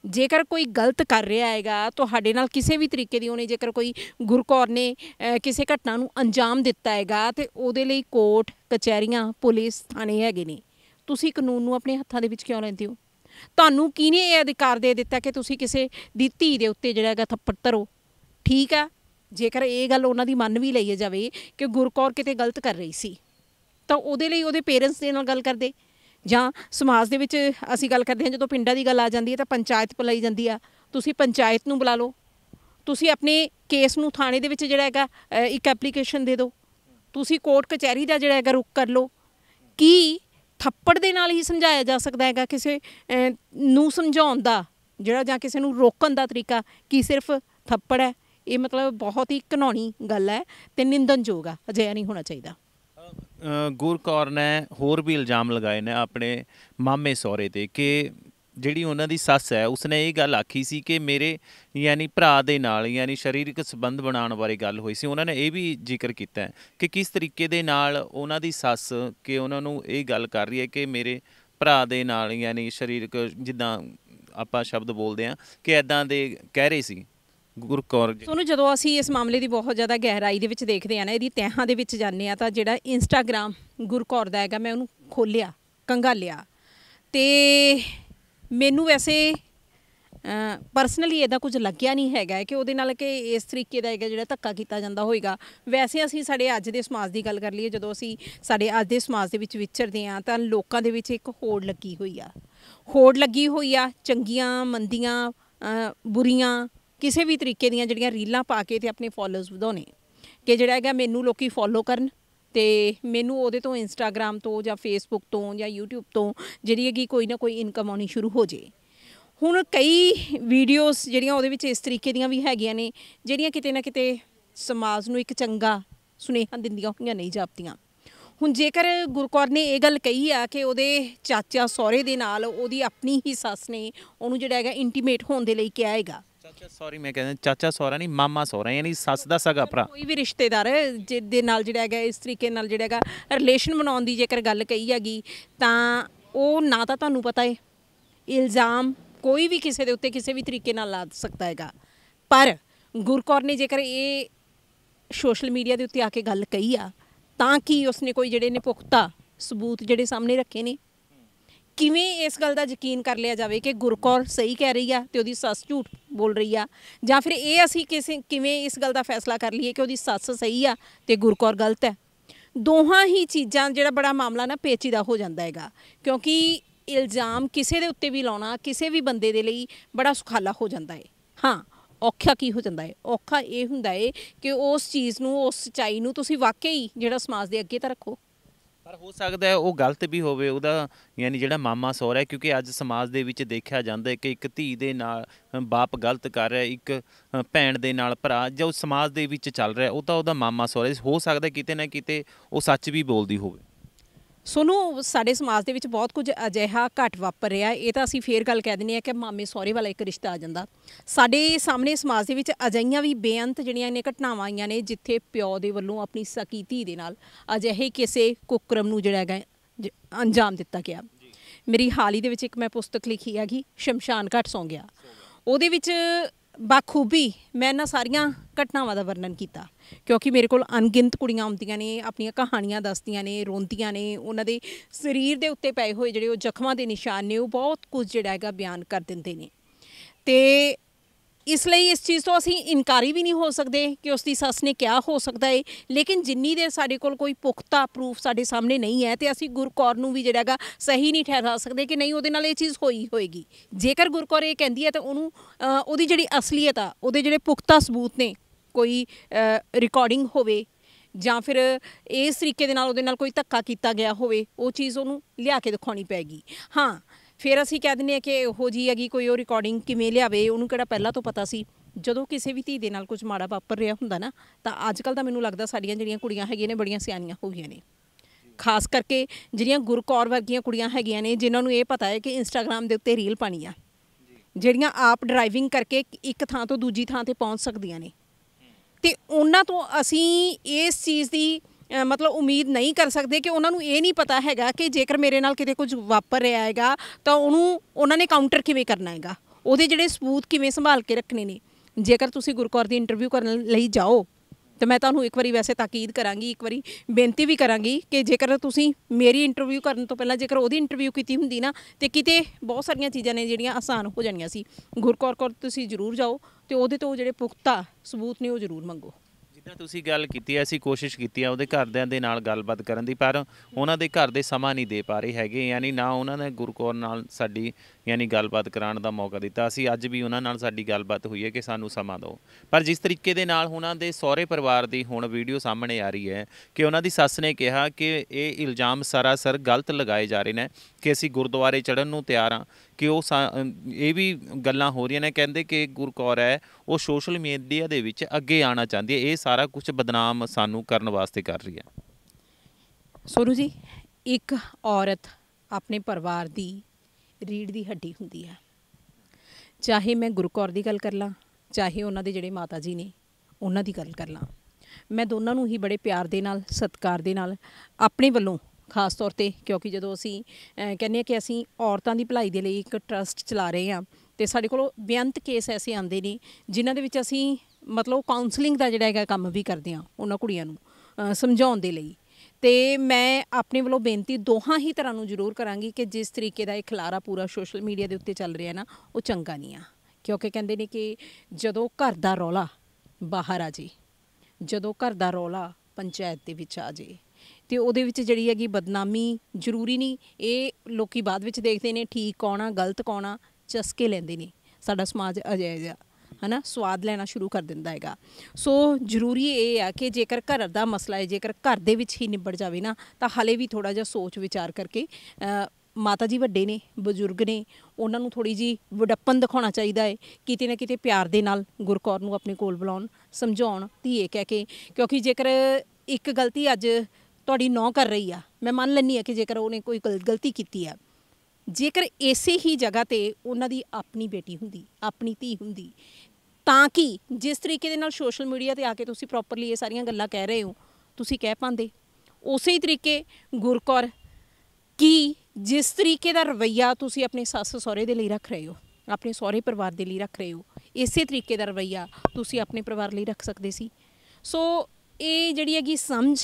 ਜੇਕਰ ਕੋਈ ਗਲਤ ਕਰ ਰਿਹਾ ਹੈਗਾ ਤੁਹਾਡੇ ਨਾਲ ਕਿਸੇ ਵੀ ਤਰੀਕੇ ਦੀ ਉਹਨੇ ਜੇਕਰ ਕੋਈ ਗੁਰਕੌਰ ਨੇ ਕਿਸੇ ਘਟਨਾ ਨੂੰ ਅੰਜਾਮ ਦਿੱਤਾ ਹੈਗਾ ਤੇ ਉਹਦੇ ਲਈ ਕੋਰਟ ਕਚਹਿਰੀਆਂ ਪੁਲਿਸ ਥਾਣੇ ਹੈਗੇ ਨੇ ਤੁਸੀਂ ਕਾਨੂੰਨ ਨੂੰ ਆਪਣੇ ਹੱਥਾਂ ਦੇ ਵਿੱਚ ਕਿਉਂ ਲੈਂਦੇ ਹੋ ਤੁਹਾਨੂੰ ਕਿਹਨੇ ਇਹ ਅਧਿਕਾਰ ਦੇ ਦਿੱਤਾ ਕਿ ਤੁਸੀਂ ਕਿਸੇ ਦੀ ਧੀ ਦੇ ਉੱਤੇ ਜਿਹੜਾ ਹੈਗਾ ਥੱਪੜ ਧਰੋ ਠੀਕ ਆ ਜੇਕਰ ਇਹ ਗੱਲ ਉਹਨਾਂ ਦੀ ਮੰਨ ਵੀ ਲਈ ਜਾਵੇ ਕਿ ਗੁਰਕੌਰ ਕਿਤੇ ਗਲਤ ਕਰ ਰਹੀ ਸੀ ਤਾਂ ਉਹਦੇ ਲਈ ਉਹਦੇ ਪੇਰੈਂਟਸ ਦੇ ਨਾਲ ਗੱਲ ਕਰਦੇ ਜਾਂ ਸਮਾਜ ਦੇ ਵਿੱਚ ਅਸੀਂ ਗੱਲ ਕਰਦੇ ਹਾਂ ਜਦੋਂ ਪਿੰਡਾਂ ਦੀ ਗੱਲ ਆ ਜਾਂਦੀ ਹੈ ਤਾਂ ਪੰਚਾਇਤ ਬੁਲਾਈ ਜਾਂਦੀ ਆ ਤੁਸੀਂ ਪੰਚਾਇਤ ਨੂੰ ਬੁਲਾ ਲਓ ਤੁਸੀਂ ਆਪਣੇ ਕੇਸ ਨੂੰ ਥਾਣੇ ਦੇ ਵਿੱਚ ਜਿਹੜਾ ਹੈਗਾ ਇੱਕ ਐਪਲੀਕੇਸ਼ਨ ਦੇ ਦਿਓ ਤੁਸੀਂ ਕੋਰਟ ਕਚਹਿਰੀ ਦਾ ਜਿਹੜਾ ਹੈਗਾ ਰੁਕ ਕਰ ਲਓ ਕੀ ਥੱਪੜ ਦੇ ਨਾਲ ਹੀ ਸਮਝਾਇਆ ਜਾ ਸਕਦਾ ਹੈਗਾ ਕਿਸੇ ਨੂੰ ਸਮਝਾਉਣ ਦਾ ਜਿਹੜਾ ਜਾਂ ਕਿਸੇ ਨੂੰ ਰੋਕਣ ਦਾ ਤਰੀਕਾ ਕੀ ਸਿਰਫ ਥੱਪੜ ਹੈ ਇਹ ਮਤਲਬ ਬਹੁਤ ਹੀ ਘਨੌਣੀ ਗੱਲ ਹੈ ਤੇ ਨਿੰਦਨਯੋਗ ਆ ਅਜਿਹਾ ਨਹੀਂ ਹੋਣਾ ਚਾਹੀਦਾ ਗੁਰਕੌਰ ਨੇ ਹੋਰ ਵੀ ਇਲਜ਼ਾਮ ਲਗਾਏ ਨੇ ਆਪਣੇ ਮਾਮੇ ਸਹੁਰੇ ਤੇ ਕਿ ਜਿਹੜੀ ਉਹਨਾਂ ਦੀ ਸੱਸ ਹੈ ਉਸਨੇ ਇਹ ਗੱਲ ਆਖੀ ਸੀ ਕਿ ਮੇਰੇ ਯਾਨੀ ਭਰਾ ਦੇ ਨਾਲ ਯਾਨੀ ਸਰੀਰਕ ਸੰਬੰਧ ਬਣਾਉਣ ਬਾਰੇ ਗੱਲ ਹੋਈ ਸੀ ਉਹਨਾਂ ਨੇ ਇਹ ਵੀ ਜ਼ਿਕਰ ਕੀਤਾ ਕਿ ਕਿਸ ਤਰੀਕੇ ਦੇ ਨਾਲ ਉਹਨਾਂ ਦੀ ਸੱਸ ਕਿ ਉਹਨਾਂ ਨੂੰ ਇਹ ਗੱਲ ਕਰ ਰਹੀ ਹੈ ਕਿ ਮੇਰੇ ਭਰਾ ਦੇ ਨਾਲ ਯਾਨੀ ਸਰੀਰਕ ਜਿੱਦਾਂ ਆਪਾਂ ਸ਼ਬਦ ਬੋਲਦੇ ਆ ਕਿ ਐਦਾਂ ਦੇ ਕਹਿ ਰਹੇ ਸੀ ਗੁਰਕੌਰ ਜੀ ਸੋਨੂੰ ਜਦੋਂ ਅਸੀਂ ਇਸ ਮਾਮਲੇ ਦੀ ਬਹੁਤ ਜ਼ਿਆਦਾ ਗਹਿਰਾਈ ਦੇ ਵਿੱਚ ਦੇਖਦੇ ਆ ਨਾ ਇਹਦੀ ਤਹਿਾਂ ਦੇ ਵਿੱਚ ਜਾਂਦੇ ਆ ਤਾਂ ਜਿਹੜਾ ਇੰਸਟਾਗ੍ਰam ਗੁਰਕੌਰ ਦਾ ਹੈਗਾ ਮੈਂ ਉਹਨੂੰ ਖੋਲਿਆ ਕੰਗਾ ਲਿਆ ਤੇ ਮੈਨੂੰ ਵੈਸੇ ਪਰਸਨਲੀ ਇਹਦਾ ਕੁਝ ਲੱਗਿਆ ਨਹੀਂ ਹੈਗਾ ਕਿ ਉਹਦੇ ਨਾਲ ਕਿ ਇਸ ਤਰੀਕੇ ਦਾ ਹੈਗਾ ਜਿਹੜਾ ਧੱਕਾ ਕੀਤਾ ਜਾਂਦਾ ਹੋਏਗਾ ਵੈਸੇ ਅਸੀਂ ਸਾਡੇ ਅੱਜ ਦੇ ਸਮਾਜ ਦੀ ਗੱਲ ਕਰ ਲਈਏ ਜਦੋਂ ਅਸੀਂ ਸਾਡੇ ਅੱਜ ਦੇ ਸਮਾਜ ਦੇ ਵਿੱਚ ਵਿਚਰਦੇ ਆ ਤਾਂ ਲੋਕਾਂ ਦੇ ਵਿੱਚ ਇੱਕ ਹੋੜ ਲੱਗੀ ਹੋਈ ਆ ਹੋੜ ਲੱਗੀ ਹੋਈ ਆ ਚੰਗੀਆਂ ਮੰਦੀਆਂ ਬੁਰੀਆਂ ਕਿਸੇ ਵੀ ਤਰੀਕੇ ਦੀਆਂ ਜਿਹੜੀਆਂ ਰੀਲਾਂ ਪਾ ਕੇ ਤੇ ਆਪਣੇ ਫਾਲੋਅਰਸ ਵਧਾਉਣੇ ਕਿ ਜਿਹੜਾ ਹੈਗਾ ਮੈਨੂੰ ਲੋਕੀ ਫਾਲੋ ਕਰਨ ਤੇ ਮੈਨੂੰ ਉਹਦੇ ਤੋਂ ਇੰਸਟਾਗ੍ਰam ਤੋਂ ਜਾਂ ਫੇਸਬੁੱਕ ਤੋਂ ਜਾਂ YouTube ਤੋਂ ਜਿਹੜੀ ਹੈਗੀ ਕੋਈ ਨਾ ਕੋਈ ਇਨਕਮ ਆਉਣੀ ਸ਼ੁਰੂ ਹੋ ਜੇ ਹੁਣ ਕਈ ਵੀਡੀਓਜ਼ ਜਿਹੜੀਆਂ ਉਹਦੇ ਵਿੱਚ ਇਸ ਤਰੀਕੇ ਦੀਆਂ ਵੀ ਹੈਗੀਆਂ ਨੇ ਜਿਹੜੀਆਂ ਕਿਤੇ ਨਾ ਕਿਤੇ ਸਮਾਜ ਨੂੰ ਇੱਕ ਚੰਗਾ ਸੁਨੇਹਾ ਦਿੰਦੀਆਂ ਹੋਈਆਂ ਨਹੀਂ ਜਾਪਦੀਆਂ ਹੁਣ ਜੇਕਰ ਗੁਰਕੌਰ ਨੇ ਇਹ ਗੱਲ ਕਹੀ ਆ ਕਿ ਉਹਦੇ ਚਾਚਾ ਸਹੁਰੇ ਦੇ ਨਾਲ ਉਹਦੀ ਆਪਣੀ ਹੀ ਸੱਸ ਨੇ ਉਹਨੂੰ ਜਿਹੜਾ ਹੈਗਾ ਇੰਟੀਮੇਟ ਹੋਣ ਦੇ ਲਈ ਕਿਹਾ ਹੈਗਾ ਚਾਚਾ ਸੌਰੀ ਮੈਂ ਕਹਿੰਦਾ ਚਾਚਾ ਸੌਰਾ ਨਹੀਂ ਮਾਮਾ ਸੌਰਾ ਯਾਨੀ ਸੱਸ ਦਾ ਸਗਾ ਭਰਾ ਕੋਈ ਵੀ ਰਿਸ਼ਤੇਦਾਰ ਜਿਹਦੇ ਨਾਲ ਜਿਹੜਾ ਹੈਗਾ ਇਸ ਤਰੀਕੇ ਨਾਲ ਜਿਹੜਾ ਹੈਗਾ ਰਿਲੇਸ਼ਨ ਬਣਾਉਣ ਦੀ ਜੇਕਰ ਗੱਲ ਕਹੀ ਹੈਗੀ ਤਾਂ ਉਹ ਨਾ ਤਾਂ ਤੁਹਾਨੂੰ ਪਤਾ ਹੈ ਇਲਜ਼ਾਮ ਕੋਈ ਵੀ ਕਿਸੇ ਦੇ ਉੱਤੇ ਕਿਸੇ ਵੀ ਤਰੀਕੇ ਨਾਲ ਲਾ ਸਕਦਾ ਹੈਗਾ ਪਰ ਗੁਰਕੌਰ ਨੇ ਜੇਕਰ ਇਹ ਸੋਸ਼ਲ ਮੀਡੀਆ ਦੇ ਉੱਤੇ ਆ ਕੇ ਗੱਲ ਕਹੀ ਆ ਤਾਂ ਕਿ ਉਸਨੇ ਕੋਈ ਜਿਹੜੇ ਨੇ ਪੁਖਤਾ ਸਬੂਤ ਜਿਹੜੇ ਸਾਹਮਣੇ ਰੱਖੇ ਨੇ ਕਿਵੇਂ ਇਸ ਗੱਲ ਦਾ ਯਕੀਨ ਕਰ ਲਿਆ ਜਾਵੇ ਕਿ ਗੁਰਕੌਰ ਸਹੀ ਕਹਿ ਰਹੀ ਆ ਤੇ ਉਹਦੀ ਸੱਸ ਝੂਠ ਬੋਲ ਰਹੀ ਆ ਜਾਂ ਫਿਰ ਇਹ ਅਸੀਂ ਕਿਸੇ ਕਿਵੇਂ ਇਸ ਗੱਲ ਦਾ ਫੈਸਲਾ ਕਰ ਲਈਏ ਕਿ ਉਹਦੀ ਸੱਸ ਸਹੀ ਆ ਤੇ ਗੁਰਕੌਰ ਗਲਤ ਹੈ ਦੋਹਾਂ ਹੀ ਚੀਜ਼ਾਂ ਜਿਹੜਾ ਬੜਾ ਮਾਮਲਾ ਨਾ ਪੇਚੀਦਾ ਹੋ ਜਾਂਦਾ ਹੈਗਾ ਕਿਉਂਕਿ ਇਲਜ਼ਾਮ ਕਿਸੇ ਦੇ ਉੱਤੇ ਵੀ ਲਾਉਣਾ ਕਿਸੇ ਵੀ ਬੰਦੇ ਦੇ ਲਈ ਬੜਾ ਸੁਖਾਲਾ ਹੋ ਜਾਂਦਾ ਹੈ ਹਾਂ ਔਖਾ ਕੀ ਹੋ ਜਾਂਦਾ ਹੈ ਔਖਾ ਇਹ ਹੁੰਦਾ ਹੈ ਕਿ ਉਸ ਚੀਜ਼ ਨੂੰ ਉਸ ਸਚਾਈ ਨੂੰ ਤੁਸੀਂ ਵਾਕਈ ਜਿਹੜਾ ਸਮਾਜ ਦੇ ਅੱਗੇ ਤਾਂ ਰੱਖੋ ਪਰ ਹੋ ਸਕਦਾ ਹੈ ਉਹ ਗਲਤ ਵੀ ਹੋਵੇ ਉਹਦਾ ਯਾਨੀ ਜਿਹੜਾ ਮਾਮਾ ਸਹੁਰਾ ਹੈ ਕਿਉਂਕਿ ਅੱਜ ਸਮਾਜ ਦੇ ਵਿੱਚ ਦੇਖਿਆ ਜਾਂਦਾ ਹੈ ਕਿ ਇੱਕ ਧੀ ਦੇ ਨਾਲ ਬਾਪ ਗਲਤ ਕਰ ਰਿਹਾ ਇੱਕ ਭੈਣ ਦੇ ਨਾਲ ਭਰਾ ਜੋ ਸਮਾਜ ਦੇ ਵਿੱਚ ਚੱਲ ਰਿਹਾ ਉਹ ਤਾਂ ਉਹਦਾ ਮਾਮਾ ਸਹੁਰਾ ਹੋ ਸਕਦਾ ਕਿਤੇ ਨਾ ਕਿਤੇ ਉਹ ਸੱਚ ਵੀ ਬੋਲਦੀ ਹੋਵੇ ਸੋਨੂੰ ਸਾਡੇ ਸਮਾਜ ਦੇ ਵਿੱਚ ਬਹੁਤ ਕੁਝ ਅਜਿਹਾ ਘਟ ਵਾਪਰ ਰਿਹਾ ਇਹ ਤਾਂ ਅਸੀਂ ਫੇਰ ਗੱਲ ਕਹਿ ਦਿੰਨੇ ਆ ਕਿ ਮਾਮੇ ਸੌਰੀ ਵਾਲਾ ਇੱਕ ਰਿਸ਼ਤਾ ਆ ਜਾਂਦਾ ਸਾਡੇ ਸਾਹਮਣੇ ਸਮਾਜ ਦੇ ਵਿੱਚ ਅਜਈਆਂ ਵੀ ਬੇਅੰਤ ਜਿਹੜੀਆਂ ਨੇ ਘਟਨਾਵਾਂ ਆਈਆਂ ਨੇ ਜਿੱਥੇ ਪਿਓ ਦੇ ਵੱਲੋਂ ਆਪਣੀ ਸਕੀਤੀ ਦੇ ਨਾਲ ਅਜਿਹੇ ਕਿਸੇ ਕੁਕਰਮ ਨੂੰ ਜਿਹੜਾ ਹੈਗਾ ਅੰਜਾਮ ਦਿੱਤਾ ਗਿਆ ਮੇਰੀ ਹਾਲੀ ਦੇ ਵਿੱਚ ਇੱਕ ਮੈਂ ਪੁਸਤਕ ਲਿਖੀ ਹੈਗੀ ਸ਼ਮਸ਼ਾਨ ਘਾਟ ਸੌਂ ਗਿਆ ਉਹਦੇ ਵਿੱਚ ਬਾਖੂਬੀ ਮੈਂ ਨਾ ਸਾਰੀਆਂ ਘਟਨਾਵਾਂ ਦਾ ਵਰਣਨ ਕੀਤਾ ਕਿਉਂਕਿ ਮੇਰੇ ਕੋਲ ਅਣਗਿਣਤ ਕੁੜੀਆਂ ਆਉਂਦੀਆਂ ਨੇ ਆਪਣੀਆਂ ਕਹਾਣੀਆਂ ਦੱਸਦੀਆਂ ਨੇ ਰੋਂਦੀਆਂ ਨੇ ਉਹਨਾਂ ਦੇ ਸਰੀਰ ਦੇ ਉੱਤੇ ਪਏ ਹੋਏ ਜਿਹੜੇ ਉਹ ਜ਼ਖਮਾਂ ਦੇ ਨਿਸ਼ਾਨ ਨੇ ਉਹ ਬਹੁਤ ਕੁਝ ਜਿਹੜਾ ਹੈਗਾ ਬਿਆਨ ਕਰ ਦਿੰਦੇ ਨੇ ਤੇ ਇਸ ਲਈ ਇਸ ਚੀਜ਼ ਤੋਂ ਅਸੀਂ ਇਨਕਾਰੀ ਵੀ ਨਹੀਂ ਹੋ ਸਕਦੇ ਕਿ ਉਸ ਦੀ ਸੱਸ ਨੇ ਕਿਹਾ ਹੋ ਸਕਦਾ ਹੈ ਲੇਕਿਨ ਜਿੰਨੀ ਦੇ ਸਾਡੇ ਕੋਲ ਕੋਈ ਪੁਖਤਾ ਪ੍ਰੂਫ ਸਾਡੇ ਸਾਹਮਣੇ ਨਹੀਂ ਹੈ ਤੇ ਅਸੀਂ ਗੁਰਕੌਰ ਨੂੰ ਵੀ ਜਿਹੜਾਗਾ ਸਹੀ ਨਹੀਂ ਠਹਿਰਾ ਸਕਦੇ ਕਿ ਨਹੀਂ ਉਹਦੇ ਨਾਲ ਇਹ ਚੀਜ਼ ਹੋਈ ਹੋਏਗੀ ਜੇਕਰ ਗੁਰਕੌਰ ਇਹ ਕਹਿੰਦੀ ਹੈ ਤਾਂ ਉਹਨੂੰ ਉਹਦੀ ਜਿਹੜੀ ਅਸਲੀਅਤ ਆ ਉਹਦੇ ਜਿਹੜੇ ਪੁਖਤਾ ਸਬੂਤ ਨੇ ਕੋਈ ਰਿਕਾਰਡਿੰਗ ਹੋਵੇ ਜਾਂ ਫਿਰ ਇਸ ਤਰੀਕੇ ਦੇ ਨਾਲ ਉਹਦੇ ਨਾਲ ਕੋਈ ਧੱਕਾ ਕੀਤਾ ਗਿਆ ਹੋਵੇ ਉਹ ਚੀਜ਼ ਉਹਨੂੰ ਲਿਆ ਕੇ ਦਿਖਾਉਣੀ ਪੈਗੀ ਹਾਂ ਫਿਰ ਅਸੀਂ ਕਹਿ ਦਿੰਨੇ ਆ ਕਿ ਉਹੋ ਜੀ ਹੈਗੀ ਕੋਈ ਉਹ ਰਿਕਾਰਡਿੰਗ ਕਿਵੇਂ ਲਿਆਵੇ ਉਹਨੂੰ ਕਿਹੜਾ ਪਹਿਲਾਂ ਤੋਂ ਪਤਾ ਸੀ ਜਦੋਂ ਕਿਸੇ ਵੀ ਧੀ ਦੇ ਨਾਲ ਕੁਝ ਮਾੜਾ ਵਾਪਰ ਰਿਹਾ ਹੁੰਦਾ ਨਾ ਤਾਂ ਅੱਜ ਕੱਲ ਤਾਂ ਮੈਨੂੰ ਲੱਗਦਾ ਸਾਡੀਆਂ ਜਿਹੜੀਆਂ ਕੁੜੀਆਂ ਹੈਗੀਆਂ ਨੇ ਬੜੀਆਂ ਸਿਆਣੀਆਂ ਹੋ ਗਈਆਂ ਨੇ ਖਾਸ ਕਰਕੇ ਜਿਹੜੀਆਂ ਗੁਰਕੌਰ ਵਰਗੀਆਂ ਕੁੜੀਆਂ ਹੈਗੀਆਂ ਨੇ ਜਿਨ੍ਹਾਂ ਨੂੰ ਇਹ ਪਤਾ ਹੈ ਕਿ ਇੰਸਟਾਗ੍ਰam ਦੇ ਉੱਤੇ ਰੀਲ ਪਾਣੀ ਆ ਜਿਹੜੀਆਂ ਆਪ ਡਰਾਈਵਿੰਗ ਕਰਕੇ ਇੱਕ ਥਾਂ ਤੋਂ ਦੂਜੀ ਥਾਂ ਤੇ ਪਹੁੰਚ ਸਕਦੀਆਂ ਨੇ ਤੇ ਉਹਨਾਂ ਤੋਂ ਅਸੀਂ ਇਸ ਚੀਜ਼ ਦੀ ਮਤਲਬ ਉਮੀਦ ਨਹੀਂ ਕਰ ਸਕਦੇ ਕਿ ਉਹਨਾਂ ਨੂੰ ਇਹ ਨਹੀਂ ਪਤਾ ਹੈਗਾ ਕਿ ਜੇਕਰ ਮੇਰੇ ਨਾਲ ਕਿਤੇ ਕੁਝ ਵਾਪਰ ਰਿਹਾ ਹੈਗਾ ਤਾਂ ਉਹਨੂੰ ਉਹਨਾਂ ਨੇ ਕਾਊਂਟਰ ਕਿਵੇਂ ਕਰਨਾ ਹੈਗਾ ਉਹਦੇ ਜਿਹੜੇ ਸਬੂਤ ਕਿਵੇਂ ਸੰਭਾਲ ਕੇ ਰੱਖਣੇ ਨੇ ਜੇਕਰ ਤੁਸੀਂ ਗੁਰਕੌਰ ਦੀ ਇੰਟਰਵਿਊ ਕਰਨ ਲਈ ਜਾਓ ਤੇ ਮੈਂ ਤੁਹਾਨੂੰ ਇੱਕ ਵਾਰੀ ਵੈਸੇ ਤਾਕੀਦ ਕਰਾਂਗੀ ਇੱਕ ਵਾਰੀ ਬੇਨਤੀ ਵੀ ਕਰਾਂਗੀ ਕਿ ਜੇਕਰ ਤੁਸੀਂ ਮੇਰੀ ਇੰਟਰਵਿਊ ਕਰਨ ਤੋਂ ਪਹਿਲਾਂ ਜੇਕਰ ਉਹਦੀ ਇੰਟਰਵਿਊ ਕੀਤੀ ਹੁੰਦੀ ਨਾ ਤੇ ਕਿਤੇ ਬਹੁਤ ਸਾਰੀਆਂ ਚੀਜ਼ਾਂ ਨੇ ਜਿਹੜੀਆਂ ਆਸਾਨ ਹੋ ਜਾਣੀਆਂ ਸੀ ਗੁਰਕੌਰ ਕੋਲ ਤੁਸੀਂ ਜ਼ਰੂਰ ਜਾਓ ਤੇ ਉਹਦੇ ਤੋਂ ਜਿਹੜੇ ਪੁਖਤਾ ਸਬੂਤ ਨੇ ਉਹ ਜ਼ਰੂਰ ਮੰਗੋ ਜਿੱਦਾਂ ਤੁਸੀਂ ਗੱਲ ਕੀਤੀ ਐ ਅਸੀਂ ਕੋਸ਼ਿਸ਼ ਕੀਤੀ ਆ ਉਹਦੇ ਘਰਦਿਆਂ ਦੇ ਨਾਲ ਗੱਲਬਾਤ ਕਰਨ ਦੀ ਪਰ ਉਹਨਾਂ ਦੇ ਘਰ ਦੇ ਸਮਾਂ ਨਹੀਂ ਦੇ ਪਾ ਰਹੇ ਹੈਗੇ ਯਾਨੀ ਨਾ ਉਹਨਾਂ ਨੇ ਗੁਰਕੌਰ ਨਾਲ ਸਾਡੀ ਯਾਨੀ ਗੱਲਬਾਤ ਕਰਾਉਣ ਦਾ ਮੌਕਾ ਦਿੱਤਾ ਅਸੀਂ ਅੱਜ ਵੀ ਉਹਨਾਂ ਨਾਲ ਸਾਡੀ ਗੱਲਬਾਤ ਹੋਈ ਹੈ ਕਿ ਸਾਨੂੰ ਸਮਾਂ ਦਿਓ ਪਰ ਜਿਸ ਤਰੀਕੇ ਦੇ ਨਾਲ ਉਹਨਾਂ ਦੇ ਸਹੁਰੇ ਪਰਿਵਾਰ ਦੀ ਹੁਣ ਵੀਡੀਓ ਸਾਹਮਣੇ ਆ ਰਹੀ ਹੈ ਕਿ ਉਹਨਾਂ ਦੀ ਸੱਸ ਨੇ ਕਿਹਾ ਕਿ ਇਹ ਇਲਜ਼ਾਮ ਸਰਾਸਰ ਗਲਤ ਲਗਾਏ ਜਾ ਰਹੇ ਨੇ ਕਿ ਅਸੀਂ ਗੁਰਦੁਆਰੇ ਚੜਨ ਨੂੰ ਤਿਆਰ ਆ ਕਿ ਉਹ ਇਹ ਵੀ ਗੱਲਾਂ ਹੋ ਰਹੀਆਂ ਨੇ ਕਹਿੰਦੇ ਕਿ ਗੁਰਕੌਰ ਹੈ ਉਹ ਸੋਸ਼ਲ ਮੀਡੀਆ ਦੇ ਵਿੱਚ ਅੱਗੇ ਆਣਾ ਚਾਹੁੰਦੀ ਹੈ ਇਹ ਸਾਰਾ ਕੁਝ ਬਦਨਾਮ ਸਾਨੂੰ ਕਰਨ ਵਾਸਤੇ ਕਰ ਰਹੀ ਹੈ ਸੋਨੂ ਜੀ ਇੱਕ ਔਰਤ ਆਪਣੇ ਪਰਿਵਾਰ ਦੀ ਰੀੜ ਦੀ ਹੱਡੀ ਹੁੰਦੀ ਹੈ ਚਾਹੇ ਮੈਂ ਗੁਰਕੌਰ ਦੀ ਗੱਲ ਕਰ ਲਾਂ ਚਾਹੇ ਉਹਨਾਂ ਦੇ ਜਿਹੜੇ ਮਾਤਾ ਜੀ ਨੇ ਉਹਨਾਂ ਦੀ ਗੱਲ ਕਰ ਲਾਂ ਮੈਂ ਦੋਨਾਂ ਨੂੰ ਹੀ ਬੜੇ ਪਿਆਰ ਦੇ ਨਾਲ ਸਤਿਕਾਰ ਦੇ ਨਾਲ ਆਪਣੇ ਵੱਲੋਂ ਖਾਸ ਤੌਰ ਤੇ ਕਿਉਂਕਿ ਜਦੋਂ ਅਸੀਂ ਕਹਿੰਦੇ ਆ ਕਿ ਅਸੀਂ ਔਰਤਾਂ ਦੀ ਭਲਾਈ ਦੇ ਲਈ ਇੱਕ ਟਰਸਟ ਚਲਾ ਰਹੇ ਆ ਤੇ ਸਾਡੇ ਕੋਲ ਬਿਆੰਤ ਕੇਸ ਐਸੇ ਆਉਂਦੇ ਨੇ ਜਿਨ੍ਹਾਂ ਦੇ ਵਿੱਚ ਅਸੀਂ ਮਤਲਬ ਕਾਉਂਸਲਿੰਗ ਦਾ ਜਿਹੜਾ ਹੈਗਾ ਕੰਮ ਵੀ ਕਰਦੇ ਆ ਉਹਨਾਂ ਕੁੜੀਆਂ ਨੂੰ ਸਮਝਾਉਣ ਦੇ ਲਈ ਤੇ ਮੈਂ ਆਪਣੇ ਵੱਲੋਂ ਬੇਨਤੀ ਦੋਹਾਂ ਹੀ ਤਰ੍ਹਾਂ ਨੂੰ ਜ਼ਰੂਰ ਕਰਾਂਗੀ ਕਿ ਜਿਸ ਤਰੀਕੇ ਦਾ ਇਹ ਖਲਾਰਾ ਪੂਰਾ ਸੋਸ਼ਲ ਮੀਡੀਆ ਦੇ ਉੱਤੇ ਚੱਲ ਰਿਹਾ ਨਾ ਉਹ ਚੰਗਾ ਨਹੀਂ ਆ ਕਿਉਂਕਿ ਕਹਿੰਦੇ ਨੇ ਕਿ ਜਦੋਂ ਘਰ ਦਾ ਰੌਲਾ ਬਾਹਰ ਆ ਜੇ ਜਦੋਂ ਘਰ ਦਾ ਰੌਲਾ ਪੰਚਾਇਤ ਦੇ ਵਿੱਚ ਆ ਜੇ ਤੇ ਉਹਦੇ ਵਿੱਚ ਜਿਹੜੀ ਹੈਗੀ ਬਦਨਾਮੀ ਜ਼ਰੂਰੀ ਨਹੀਂ ਇਹ ਲੋਕੀ ਬਾਅਦ ਵਿੱਚ ਦੇਖਦੇ ਨੇ ਠੀਕ ਕੌਣਾ ਗਲਤ ਕੌਣਾ ਚਸਕੇ ਲੈਂਦੇ ਨੇ ਸਾਡਾ ਸਮਾਜ ਅਜੇ ਜਿਹਾ ਹਨਾ ਸਵਾਦ ਲੈਣਾ ਸ਼ੁਰੂ ਕਰ ਦਿੰਦਾ ਹੈਗਾ ਸੋ ਜ਼ਰੂਰੀ ਇਹ ਆ ਕਿ ਜੇਕਰ ਘਰ ਦਾ ਮਸਲਾ ਹੈ ਜੇਕਰ ਘਰ ਦੇ ਵਿੱਚ ਹੀ ਨਿਬੜ ਜਾਵੇ ਨਾ ਤਾਂ ਹਲੇ ਵੀ ਥੋੜਾ ਜਿਹਾ ਸੋਚ ਵਿਚਾਰ ਕਰਕੇ ਮਾਤਾ ਜੀ ਵੱਡੇ ਨੇ ਬਜ਼ੁਰਗ ਨੇ ਉਹਨਾਂ ਨੂੰ ਥੋੜੀ ਜੀ ਵਡੱਪਨ ਦਿਖਾਉਣਾ ਚਾਹੀਦਾ ਹੈ ਕਿਤੇ ਨਾ ਕਿਤੇ ਪਿਆਰ ਦੇ ਨਾਲ ਗੁਰਕੌਰ ਨੂੰ ਆਪਣੇ ਕੋਲ ਬੁਲਾਉਣ ਸਮਝਾਉਣ ਧੀਏ ਕਹਿ ਕੇ ਕਿਉਂਕਿ ਜੇਕਰ ਇੱਕ ਗਲਤੀ ਅੱਜ ਤੁਹਾਡੀ ਨੌ ਕਰ ਰਹੀ ਆ ਮੈਂ ਮੰਨ ਲੈਣੀ ਆ ਕਿ ਜੇਕਰ ਉਹਨੇ ਕੋਈ ਗਲਤੀ ਕੀਤੀ ਆ ਜੇਕਰ ਇਸੇ ਹੀ ਜਗ੍ਹਾ ਤੇ ਉਹਨਾਂ ਦੀ ਆਪਣੀ ਬੇਟੀ ਹੁੰਦੀ ਆਪਣੀ ਧੀ ਹੁੰਦੀ ਤਾਂ ਕਿ ਜਿਸ ਤਰੀਕੇ ਦੇ ਨਾਲ ਸੋਸ਼ਲ ਮੀਡੀਆ ਤੇ ਆ ਕੇ ਤੁਸੀਂ ਪ੍ਰੋਪਰਲੀ ਇਹ ਸਾਰੀਆਂ ਗੱਲਾਂ ਕਹਿ ਰਹੇ ਹੋ ਤੁਸੀਂ ਕਹਿ ਪਾਉਂਦੇ ਉਸੇ ਹੀ ਤਰੀਕੇ ਗੁਰਕੌਰ ਕੀ ਜਿਸ ਤਰੀਕੇ ਦਾ ਰਵਈਆ ਤੁਸੀਂ ਆਪਣੇ ਸੱਸ ਸਹੁਰੇ ਦੇ ਲਈ ਰੱਖ ਰਹੇ ਹੋ ਆਪਣੇ ਸਹੁਰੇ ਪਰਿਵਾਰ ਦੇ ਲਈ ਰੱਖ ਰਹੇ ਹੋ ਇਸੇ ਤਰੀਕੇ ਦਾ ਰਵਈਆ ਤੁਸੀਂ ਆਪਣੇ ਪਰਿਵਾਰ ਲਈ ਰੱਖ ਸਕਦੇ ਸੀ ਸੋ ਇਹ ਜਿਹੜੀ ਹੈਗੀ ਸਮਝ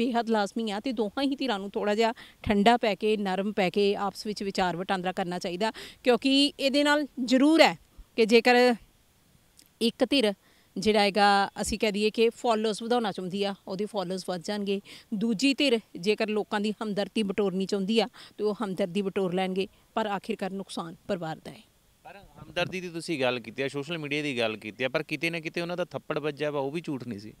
ਬੇहद ਲਾਜ਼ਮੀ ਆ ਤੇ ਦੋਹਾਂ ਹੀ ਧਿਰਾਂ ਨੂੰ ਥੋੜਾ ਜਿਹਾ ਠੰਡਾ ਪੈ ਕੇ ਨਰਮ ਪੈ ਕੇ ਆਪਸ ਵਿੱਚ ਵਿਚਾਰ ਵਟਾਂਦਰਾ ਕਰਨਾ ਚਾਹੀਦਾ ਕਿਉਂਕਿ ਇਹਦੇ ਨਾਲ ਜ਼ਰੂਰ ਹੈ ਕਿ ਜੇਕਰ ਇੱਕ ਧਿਰ ਜਿਹੜਾ ਹੈਗਾ ਅਸੀਂ ਕਹਿ ਦਈਏ ਕਿ ਫਾਲੋਅਰਸ ਵਧਾਉਣਾ ਚਾਹੁੰਦੀ ਆ ਉਹਦੇ ਫਾਲੋਅਰਸ ਵਧ ਜਾਣਗੇ ਦੂਜੀ ਧਿਰ ਜੇਕਰ ਲੋਕਾਂ ਦੀ ਹਮਦਰਦੀ ਬਟੋਰਨੀ ਚਾਹੁੰਦੀ ਆ ਤੇ ਉਹ ਹਮਦਰਦੀ ਬਟੋਰ ਲੈਣਗੇ ਪਰ ਆਖਿਰਕਾਰ ਨੁਕਸਾਨ ਪਰਿਵਾਰ ਦਾ ਹੈ ਪਰ ਹਮਦਰਦੀ ਦੀ ਤੁਸੀਂ ਗੱਲ ਕੀਤੀ ਆ ਸੋਸ਼ਲ ਮੀਡੀਆ ਦੀ ਗੱਲ ਕੀਤੀ ਆ ਪਰ ਕਿਤੇ ਨਾ ਕਿਤੇ ਉਹਨਾਂ ਦਾ ਥੱਪੜ ਵੱਜਿਆ ਵਾ ਉਹ ਵੀ ਝੂਠ ਨਹੀਂ ਸੀ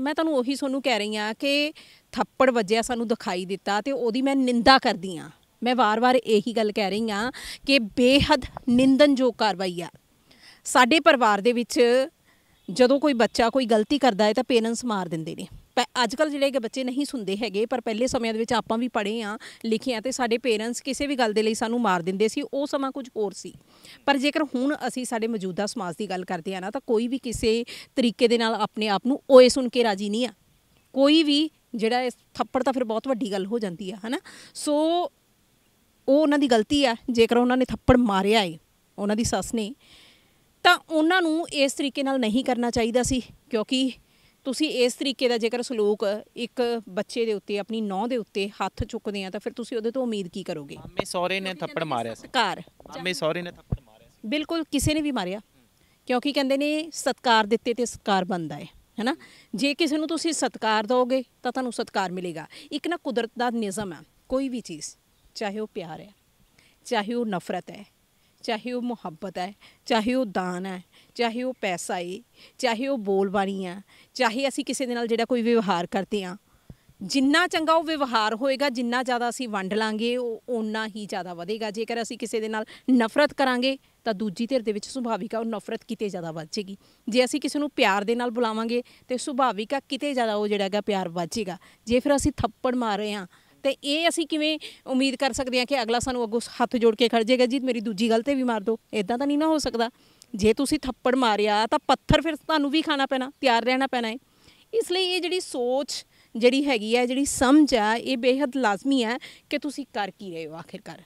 ਮੈਂ ਤੁਹਾਨੂੰ ਉਹੀ ਤੁਹਾਨੂੰ ਕਹਿ ਰਹੀ ਆ ਕਿ ਥੱਪੜ ਵੱਜਿਆ ਸਾਨੂੰ ਦਿਖਾਈ ਦਿੱਤਾ ਤੇ ਉਹਦੀ ਮੈਂ ਨਿੰਦਾ ਕਰਦੀ ਆ ਮੈਂ ਵਾਰ-ਵਾਰ ਇਹੀ ਗੱਲ ਕਹਿ ਰਹੀ ਆ ਕਿ ਬੇਹੱਦ ਨਿੰਦਨਯੋਗ ਕਾਰਵਾਈ ਆ ਸਾਡੇ ਪਰਿਵਾਰ ਦੇ ਵਿੱਚ ਜਦੋਂ ਕੋਈ ਬੱਚਾ ਕੋਈ ਗਲਤੀ ਕਰਦਾ ਹੈ ਤਾਂ ਪੇਰੈਂਟਸ ਮਾਰ ਦਿੰਦੇ ਨੇ ਅੱਜ ਕੱਲ ਜਿਹੜੇ ਕਿ ਬੱਚੇ ਨਹੀਂ ਸੁਣਦੇ ਹੈਗੇ ਪਰ ਪਹਿਲੇ ਸਮਿਆਂ ਦੇ ਵਿੱਚ ਆਪਾਂ ਵੀ ਪੜ੍ਹੇ ਆ ਲਿਖੇ ਆ ਤੇ ਸਾਡੇ ਪੇਰੈਂਟਸ ਕਿਸੇ ਵੀ ਗੱਲ ਦੇ ਲਈ ਸਾਨੂੰ ਮਾਰ ਦਿੰਦੇ ਸੀ ਉਹ ਸਮਾਂ ਕੁਝ ਹੋਰ ਸੀ ਪਰ ਜੇਕਰ ਹੁਣ ਅਸੀਂ ਸਾਡੇ ਮੌਜੂਦਾ ਸਮਾਜ ਦੀ ਗੱਲ ਕਰਦੇ ਆ ਨਾ ਤਾਂ ਕੋਈ ਵੀ ਕਿਸੇ ਤਰੀਕੇ ਦੇ ਨਾਲ ਆਪਣੇ ਆਪ ਨੂੰ ਓਏ ਸੁਣ ਕੇ ਰਾਜੀ ਨਹੀਂ ਆ ਕੋਈ ਵੀ ਜਿਹੜਾ ਇਸ ਥੱਪੜ ਤਾਂ ਫਿਰ ਬਹੁਤ ਵੱਡੀ ਗੱਲ ਹੋ ਜਾਂਦੀ ਆ ਹਨਾ ਸੋ ਉਹ ਉਹਨਾਂ ਦੀ ਗਲਤੀ ਆ ਜੇਕਰ ਉਹਨਾਂ ਨੇ ਥੱਪੜ ਮਾਰਿਆ ਏ ਉਹਨਾਂ ਦੀ ਸੱਸ ਨੇ ਉਹਨਾਂ ਨੂੰ ਇਸ ਤਰੀਕੇ ਨਾਲ ਨਹੀਂ ਕਰਨਾ ਚਾਹੀਦਾ ਸੀ ਕਿਉਂਕਿ ਤੁਸੀਂ ਇਸ ਤਰੀਕੇ ਦਾ ਜੇਕਰ ਸਲੂਕ ਇੱਕ ਬੱਚੇ ਦੇ ਉੱਤੇ ਆਪਣੀ ਨੌਂ ਦੇ ਉੱਤੇ ਹੱਥ ਚੁੱਕਦੇ ਆ ਤਾਂ ਫਿਰ ਤੁਸੀਂ ਉਹਦੇ ਤੋਂ ਉਮੀਦ ਕੀ ਕਰੋਗੇ ਮਾਮੇ ਸੌਰੇ ਨੇ ਥੱਪੜ ਮਾਰਿਆ ਸੀ ਸਤਕਾਰ ਮਾਮੇ ਸੌਰੇ ਨੇ ਥੱਪੜ ਮਾਰਿਆ ਸੀ ਬਿਲਕੁਲ ਕਿਸੇ ਨੇ ਵੀ ਮਾਰਿਆ ਕਿਉਂਕਿ ਕਹਿੰਦੇ ਨੇ ਸਤਕਾਰ ਦਿੱਤੇ ਤੇ ਸਤਕਾਰ ਬੰਦਾ ਹੈ ਹੈਨਾ ਜੇ ਕਿਸੇ ਨੂੰ ਤੁਸੀਂ ਸਤਕਾਰ ਦੋਗੇ ਤਾਂ ਤੁਹਾਨੂੰ ਸਤਕਾਰ ਮਿਲੇਗਾ ਇੱਕ ਨਾ ਕੁਦਰਤ ਦਾ ਨਿਜ਼ਮ ਹੈ ਕੋਈ ਵੀ ਚੀਜ਼ ਚਾਹੇ ਉਹ ਪਿਆਰ ਹੈ ਚਾਹੇ ਉਹ ਨਫ਼ਰਤ ਹੈ ਚਾਹੇ ਉਹ ਮੁਹੱਬਤ ਹੈ ਚਾਹੇ ਉਹ ਦਾਨ ਹੈ ਚਾਹੇ ਉਹ ਪੈਸਾ ਹੈ ਚਾਹੇ ਉਹ ਬੋਲਬਾਣੀ ਹੈ ਚਾਹੇ ਅਸੀਂ ਕਿਸੇ ਦੇ ਨਾਲ ਜਿਹੜਾ ਕੋਈ ਵਿਵਹਾਰ ਕਰਦੇ ਆ ਜਿੰਨਾ ਚੰਗਾ ਉਹ ਵਿਵਹਾਰ ਹੋਏਗਾ ਜਿੰਨਾ ਜ਼ਿਆਦਾ ਅਸੀਂ ਵੰਡ ਲਾਂਗੇ ਉਹ ਓਨਾ ਹੀ ਜ਼ਿਆਦਾ ਵਧੇਗਾ ਜੇਕਰ ਅਸੀਂ ਕਿਸੇ ਦੇ ਨਾਲ ਨਫ਼ਰਤ ਕਰਾਂਗੇ ਤਾਂ ਦੂਜੀ ਧਿਰ ਦੇ ਵਿੱਚ ਸੁਭਾਵਿਕ ਉਹ ਨਫ਼ਰਤ ਕਿਤੇ ਜ਼ਿਆਦਾ ਵੱਜੇਗੀ ਜੇ ਅਸੀਂ ਕਿਸੇ ਨੂੰ ਪਿਆਰ ਦੇ ਨਾਲ ਬੁਲਾਵਾਂਗੇ ਤੇ ਸੁਭਾਵਿਕ ਕਿਤੇ ਜ਼ਿਆਦਾ ਉਹ ਜਿਹੜਾ ਹੈਗਾ ਪਿਆਰ ਵੱਜੇਗਾ ਜੇ ਫਿਰ ਅਸੀਂ ਥੱਪੜ ਮਾਰ ਰਹੇ ਹਾਂ ਤੇ ਇਹ ਅਸੀਂ ਕਿਵੇਂ ਉਮੀਦ ਕਰ ਸਕਦੇ ਹਾਂ ਕਿ ਅਗਲਾ ਸਾਨੂੰ ਅੱਗੋਂ ਹੱਥ ਜੋੜ ਕੇ ਖੜ ਜਾਏਗਾ ਜੀ ਮੇਰੀ ਦੂਜੀ ਗੱਲ ਤੇ ਵੀ ਮਾਰ ਦੋ ਇਦਾਂ ਤਾਂ ਨਹੀਂ ਨਾ ਹੋ ਸਕਦਾ ਜੇ ਤੁਸੀਂ ਥੱਪੜ ਮਾਰਿਆ ਤਾਂ ਪੱਥਰ ਫਿਰ ਤੁਹਾਨੂੰ ਵੀ ਖਾਣਾ ਪੈਣਾ ਤਿਆਰ ਰਹਿਣਾ ਪੈਣਾ ਹੈ ਇਸ ਲਈ ਇਹ ਜਿਹੜੀ ਸੋਚ ਜਿਹੜੀ ਹੈਗੀ ਹੈ ਜਿਹੜੀ ਸਮਝ ਆ ਇਹ ਬੇहद ਲਾਜ਼ਮੀ ਹੈ ਕਿ ਤੁਸੀਂ ਕਰ ਕੀ ਰਹੇ ਹੋ ਆਖਿਰਕਾਰ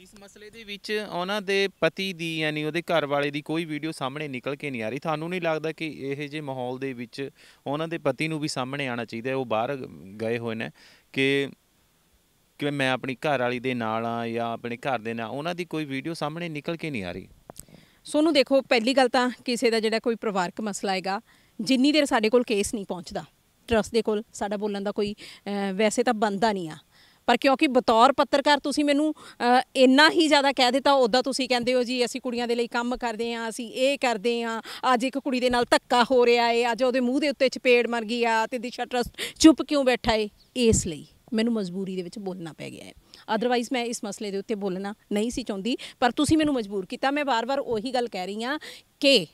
ਇਸ ਮਸਲੇ ਦੇ ਵਿੱਚ ਉਹਨਾਂ ਦੇ ਪਤੀ ਦੀ ਯਾਨੀ ਉਹਦੇ ਘਰ ਵਾਲੇ ਦੀ ਕੋਈ ਵੀਡੀਓ ਸਾਹਮਣੇ ਨਿਕਲ ਕੇ ਨਹੀਂ ਆ ਰਹੀ ਤੁਹਾਨੂੰ ਨਹੀਂ ਲੱਗਦਾ ਕਿ ਇਹ ਜੇ ਮਾਹੌਲ ਦੇ ਵਿੱਚ ਉਹਨਾਂ ਦੇ ਪਤੀ ਨੂੰ ਵੀ ਸਾਹਮਣੇ ਆਣਾ ਚਾਹੀਦਾ ਉਹ ਬਾਹਰ ਗਏ ਹੋਏ ਨੇ ਕਿ ਕਿ ਮੈਂ ਆਪਣੀ ਘਰ ਵਾਲੀ ਦੇ ਨਾਲ ਆ ਜਾਂ ਆਪਣੇ ਘਰ ਦੇ ਨਾਲ ਉਹਨਾਂ ਦੀ ਕੋਈ ਵੀਡੀਓ ਸਾਹਮਣੇ ਨਿਕਲ ਕੇ ਨਹੀਂ ਆ ਰਹੀ ਸੋਨੂੰ ਦੇਖੋ ਪਹਿਲੀ ਗੱਲ ਤਾਂ ਕਿਸੇ ਦਾ ਜਿਹੜਾ ਕੋਈ ਪਰਿਵਾਰਕ ਮਸਲਾ ਹੈਗਾ ਜਿੰਨੀ ਦੇਰ ਸਾਡੇ ਕੋਲ ਕੇਸ ਨਹੀਂ ਪਹੁੰਚਦਾ ਟਰਸਟ ਦੇ ਕੋਲ ਸਾਡਾ ਬੋਲਣ ਦਾ ਕੋਈ ਵੈਸੇ ਤਾਂ ਬੰਦਾ ਨਹੀਂ ਆ ਪਰ ਕਿਉਂਕਿ ਬਤੌਰ ਪੱਤਰਕਾਰ ਤੁਸੀਂ ਮੈਨੂੰ ਇੰਨਾ ਹੀ ਜ਼ਿਆਦਾ ਕਹਿ ਦਿੱਤਾ ਉਦਾਂ ਤੁਸੀਂ ਕਹਿੰਦੇ ਹੋ ਜੀ ਅਸੀਂ ਕੁੜੀਆਂ ਦੇ ਲਈ ਕੰਮ ਕਰਦੇ ਹਾਂ ਅਸੀਂ ਇਹ ਕਰਦੇ ਹਾਂ ਅੱਜ ਇੱਕ ਕੁੜੀ ਦੇ ਨਾਲ ਧੱਕਾ ਹੋ ਰਿਹਾ ਏ ਅੱਜ ਉਹਦੇ ਮੂੰਹ ਦੇ ਉੱਤੇ ਚਪੇੜ ਮਰ ਗਈ ਆ ਤੇ ਦਿਸ਼ਾ ਟਰਸਟ ਚੁੱਪ ਕਿਉਂ ਬੈਠਾ ਏ ਇਸ ਲਈ ਮੈਨੂੰ ਮਜਬੂਰੀ ਦੇ ਵਿੱਚ ਬੋਲਣਾ ਪੈ ਗਿਆ ਹੈ ਅਦਰਵਾਈਜ਼ ਮੈਂ ਇਸ ਮਸਲੇ ਦੇ ਉੱਤੇ ਬੋਲਣਾ ਨਹੀਂ ਸੀ ਚਾਹੁੰਦੀ ਪਰ ਤੁਸੀਂ ਮੈਨੂੰ ਮਜਬੂਰ ਕੀਤਾ ਮੈਂ ਵਾਰ-ਵਾਰ ਉਹੀ ਗੱਲ ਕਹਿ ਰਹੀ ਆ ਕਿ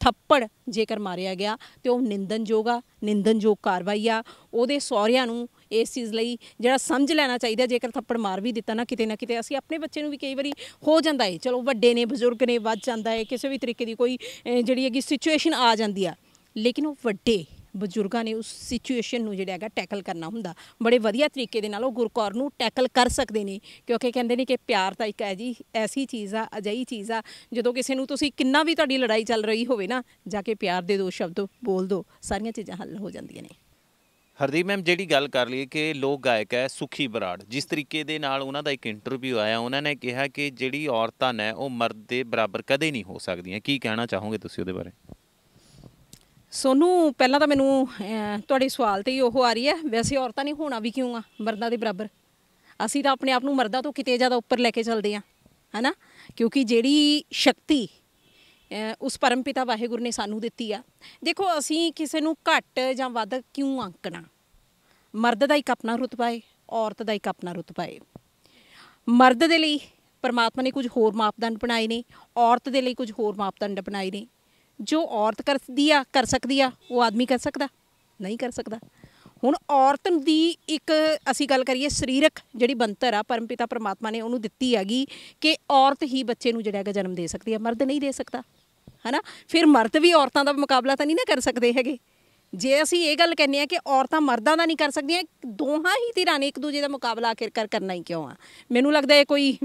ਥੱਪੜ ਜੇਕਰ ਮਾਰਿਆ ਗਿਆ ਤੇ ਉਹ ਨਿੰਦਨਯੋਗ ਆ ਨਿੰਦਨਯੋਗ ਕਾਰਵਾਈ ਆ ਉਹਦੇ ਸਹੁਰਿਆਂ ਨੂੰ ਇਸ ਚੀਜ਼ ਲਈ ਜਿਹੜਾ ਸਮਝ ਲੈਣਾ ਚਾਹੀਦਾ ਜੇਕਰ ਥੱਪੜ ਮਾਰ ਵੀ ਦਿੱਤਾ ਨਾ ਕਿਤੇ ਨਾ ਕਿਤੇ ਅਸੀਂ ਆਪਣੇ ਬੱਚੇ ਨੂੰ ਵੀ ਕਈ ਵਾਰੀ ਹੋ ਜਾਂਦਾ ਹੈ ਚਲੋ ਵੱਡੇ ਨੇ ਬਜ਼ੁਰਗ ਨੇ ਵੱਜ ਜਾਂਦਾ ਹੈ ਕਿਸੇ ਵੀ ਤਰੀਕੇ ਦੀ ਕੋਈ ਜਿਹੜੀ ਹੈਗੀ ਸਿਚੁਏਸ਼ਨ ਆ ਜਾਂਦੀ ਆ ਲੇਕਿਨ ਉਹ ਵੱਡੇ ਬਜ਼ੁਰਗਾਂ ਨੇ ਉਸ ਸਿਚੁਏਸ਼ਨ ਨੂੰ ਜਿਹੜਾ ਹੈਗਾ ਟੈਕਲ ਕਰਨਾ ਹੁੰਦਾ ਬੜੇ ਵਧੀਆ ਤਰੀਕੇ ਦੇ ਨਾਲ ਉਹ ਗੁਰਕੌਰ ਨੂੰ ਟੈਕਲ ਕਰ ਸਕਦੇ ਨੇ ਕਿਉਂਕਿ ਕਹਿੰਦੇ ਨੇ ਕਿ ਪਿਆਰ ਤਾਂ ਇੱਕ ਐਜੀ ਐਸੀ ਚੀਜ਼ ਆ ਅਜਿਹੀ ਚੀਜ਼ ਆ ਜਦੋਂ ਕਿਸੇ ਨੂੰ ਤੁਸੀਂ ਕਿੰਨਾ ਵੀ ਤੁਹਾਡੀ ਲੜਾਈ ਚੱਲ ਰਹੀ ਹੋਵੇ ਨਾ ਜਾ ਕੇ ਪਿਆਰ ਦੇ ਦੋ ਸ਼ਬਦ ਬੋਲ ਦੋ ਸਾਰੀਆਂ ਚੀਜ਼ਾਂ ਹੱਲ ਹੋ ਜਾਂਦੀਆਂ ਨੇ ਹਰਦੀਪ ਮੈਮ ਜਿਹੜੀ ਗੱਲ ਕਰ ਲਈਏ ਕਿ ਲੋਕ ਗਾਇਕ ਹੈ ਸੁਖੀ ਬਰਾੜ ਜਿਸ ਤਰੀਕੇ ਦੇ ਨਾਲ ਉਹਨਾਂ ਦਾ ਇੱਕ ਇੰਟਰਵਿਊ ਆਇਆ ਉਹਨਾਂ ਨੇ ਕਿਹਾ ਕਿ ਜਿਹੜੀ ਔਰਤਾਂ ਨੇ ਉਹ ਮਰਦ ਦੇ ਬਰਾਬਰ ਕਦੇ ਨਹੀਂ ਹੋ ਸਕਦੀਆਂ ਕੀ ਕਹਿਣਾ ਚਾਹੋਗੇ ਤੁਸੀਂ ਉਹਦੇ ਬਾਰੇ ਸੋਨੂੰ ਪਹਿਲਾਂ ਤਾਂ ਮੈਨੂੰ ਤੁਹਾਡੇ ਸਵਾਲ ਤੇ ਹੀ ਉਹ ਆ ਰਹੀ ਹੈ ਵੈਸੇ ਔਰਤਾਂ ਨਹੀਂ ਹੋਣਾ ਵੀ ਕਿਉਂ ਆ ਮਰਦਾਂ ਦੇ ਬਰਾਬਰ ਅਸੀਂ ਤਾਂ ਆਪਣੇ ਆਪ ਨੂੰ ਮਰਦਾਂ ਤੋਂ ਕਿਤੇ ਜ਼ਿਆਦਾ ਉੱਪਰ ਲੈ ਕੇ ਚੱਲਦੇ ਆ ਹਨਾ ਕਿਉਂਕਿ ਜਿਹੜੀ ਸ਼ਕਤੀ ਉਸ ਪਰਮ ਪਿਤਾ ਵਾਹਿਗੁਰੂ ਨੇ ਸਾਨੂੰ ਦਿੱਤੀ ਆ ਦੇਖੋ ਅਸੀਂ ਕਿਸੇ ਨੂੰ ਘੱਟ ਜਾਂ ਵੱਧ ਕਿਉਂ ਆਂਕਣਾ ਮਰਦ ਦਾ ਇੱਕ ਆਪਣਾ ਰੁਤਬਾ ਏ ਔਰਤ ਦਾ ਇੱਕ ਆਪਣਾ ਰੁਤਬਾ ਏ ਮਰਦ ਦੇ ਲਈ ਪਰਮਾਤਮਾ ਨੇ ਕੁਝ ਹੋਰ ਮਾਪਦੰਡ ਬਣਾਏ ਨੇ ਔਰਤ ਦੇ ਲਈ ਕੁਝ ਹੋਰ ਮਾਪਦੰਡ ਬਣਾਏ ਨੇ ਜੋ ਔਰਤ ਕਰਦੀ ਆ ਕਰ ਸਕਦੀ ਆ ਉਹ ਆਦਮੀ ਕਰ ਸਕਦਾ ਨਹੀਂ ਕਰ ਸਕਦਾ ਹੁਣ ਔਰਤ ਦੀ ਇੱਕ ਅਸੀਂ ਗੱਲ ਕਰੀਏ ਸਰੀਰਕ ਜਿਹੜੀ ਬੰਤਰ ਆ ਪਰਮਪਿਤਾ ਪਰਮਾਤਮਾ ਨੇ ਉਹਨੂੰ ਦਿੱਤੀ ਹੈਗੀ ਕਿ ਔਰਤ ਹੀ ਬੱਚੇ ਨੂੰ ਜਿਹੜਾ ਹੈਗਾ ਜਨਮ ਦੇ ਸਕਦੀ ਆ ਮਰਦ ਨਹੀਂ ਦੇ ਸਕਦਾ ਹਨਾ ਫਿਰ ਮਰਦ ਵੀ ਔਰਤਾਂ ਦਾ ਮੁਕਾਬਲਾ ਤਾਂ ਨਹੀਂ ਨਾ ਕਰ ਸਕਦੇ ਹੈਗੇ ਜੇ ਅਸੀਂ ਇਹ ਗੱਲ ਕਹਿੰਨੇ ਆ ਕਿ ਔਰਤਾਂ ਮਰਦਾਂ ਦਾ ਨਹੀਂ ਕਰ ਸਕਦੀਆਂ ਦੋਹਾਂ ਹੀ ਧਿਰਾਂ ਨੇ ਇੱਕ ਦੂਜੇ ਦਾ ਮੁਕਾਬਲਾ ਆਖਿਰ ਕਰ ਕਰਨਾ ਹੀ ਕਿਉਂ ਆ ਮੈਨੂੰ ਲੱਗਦਾ ਇਹ ਕੋਈ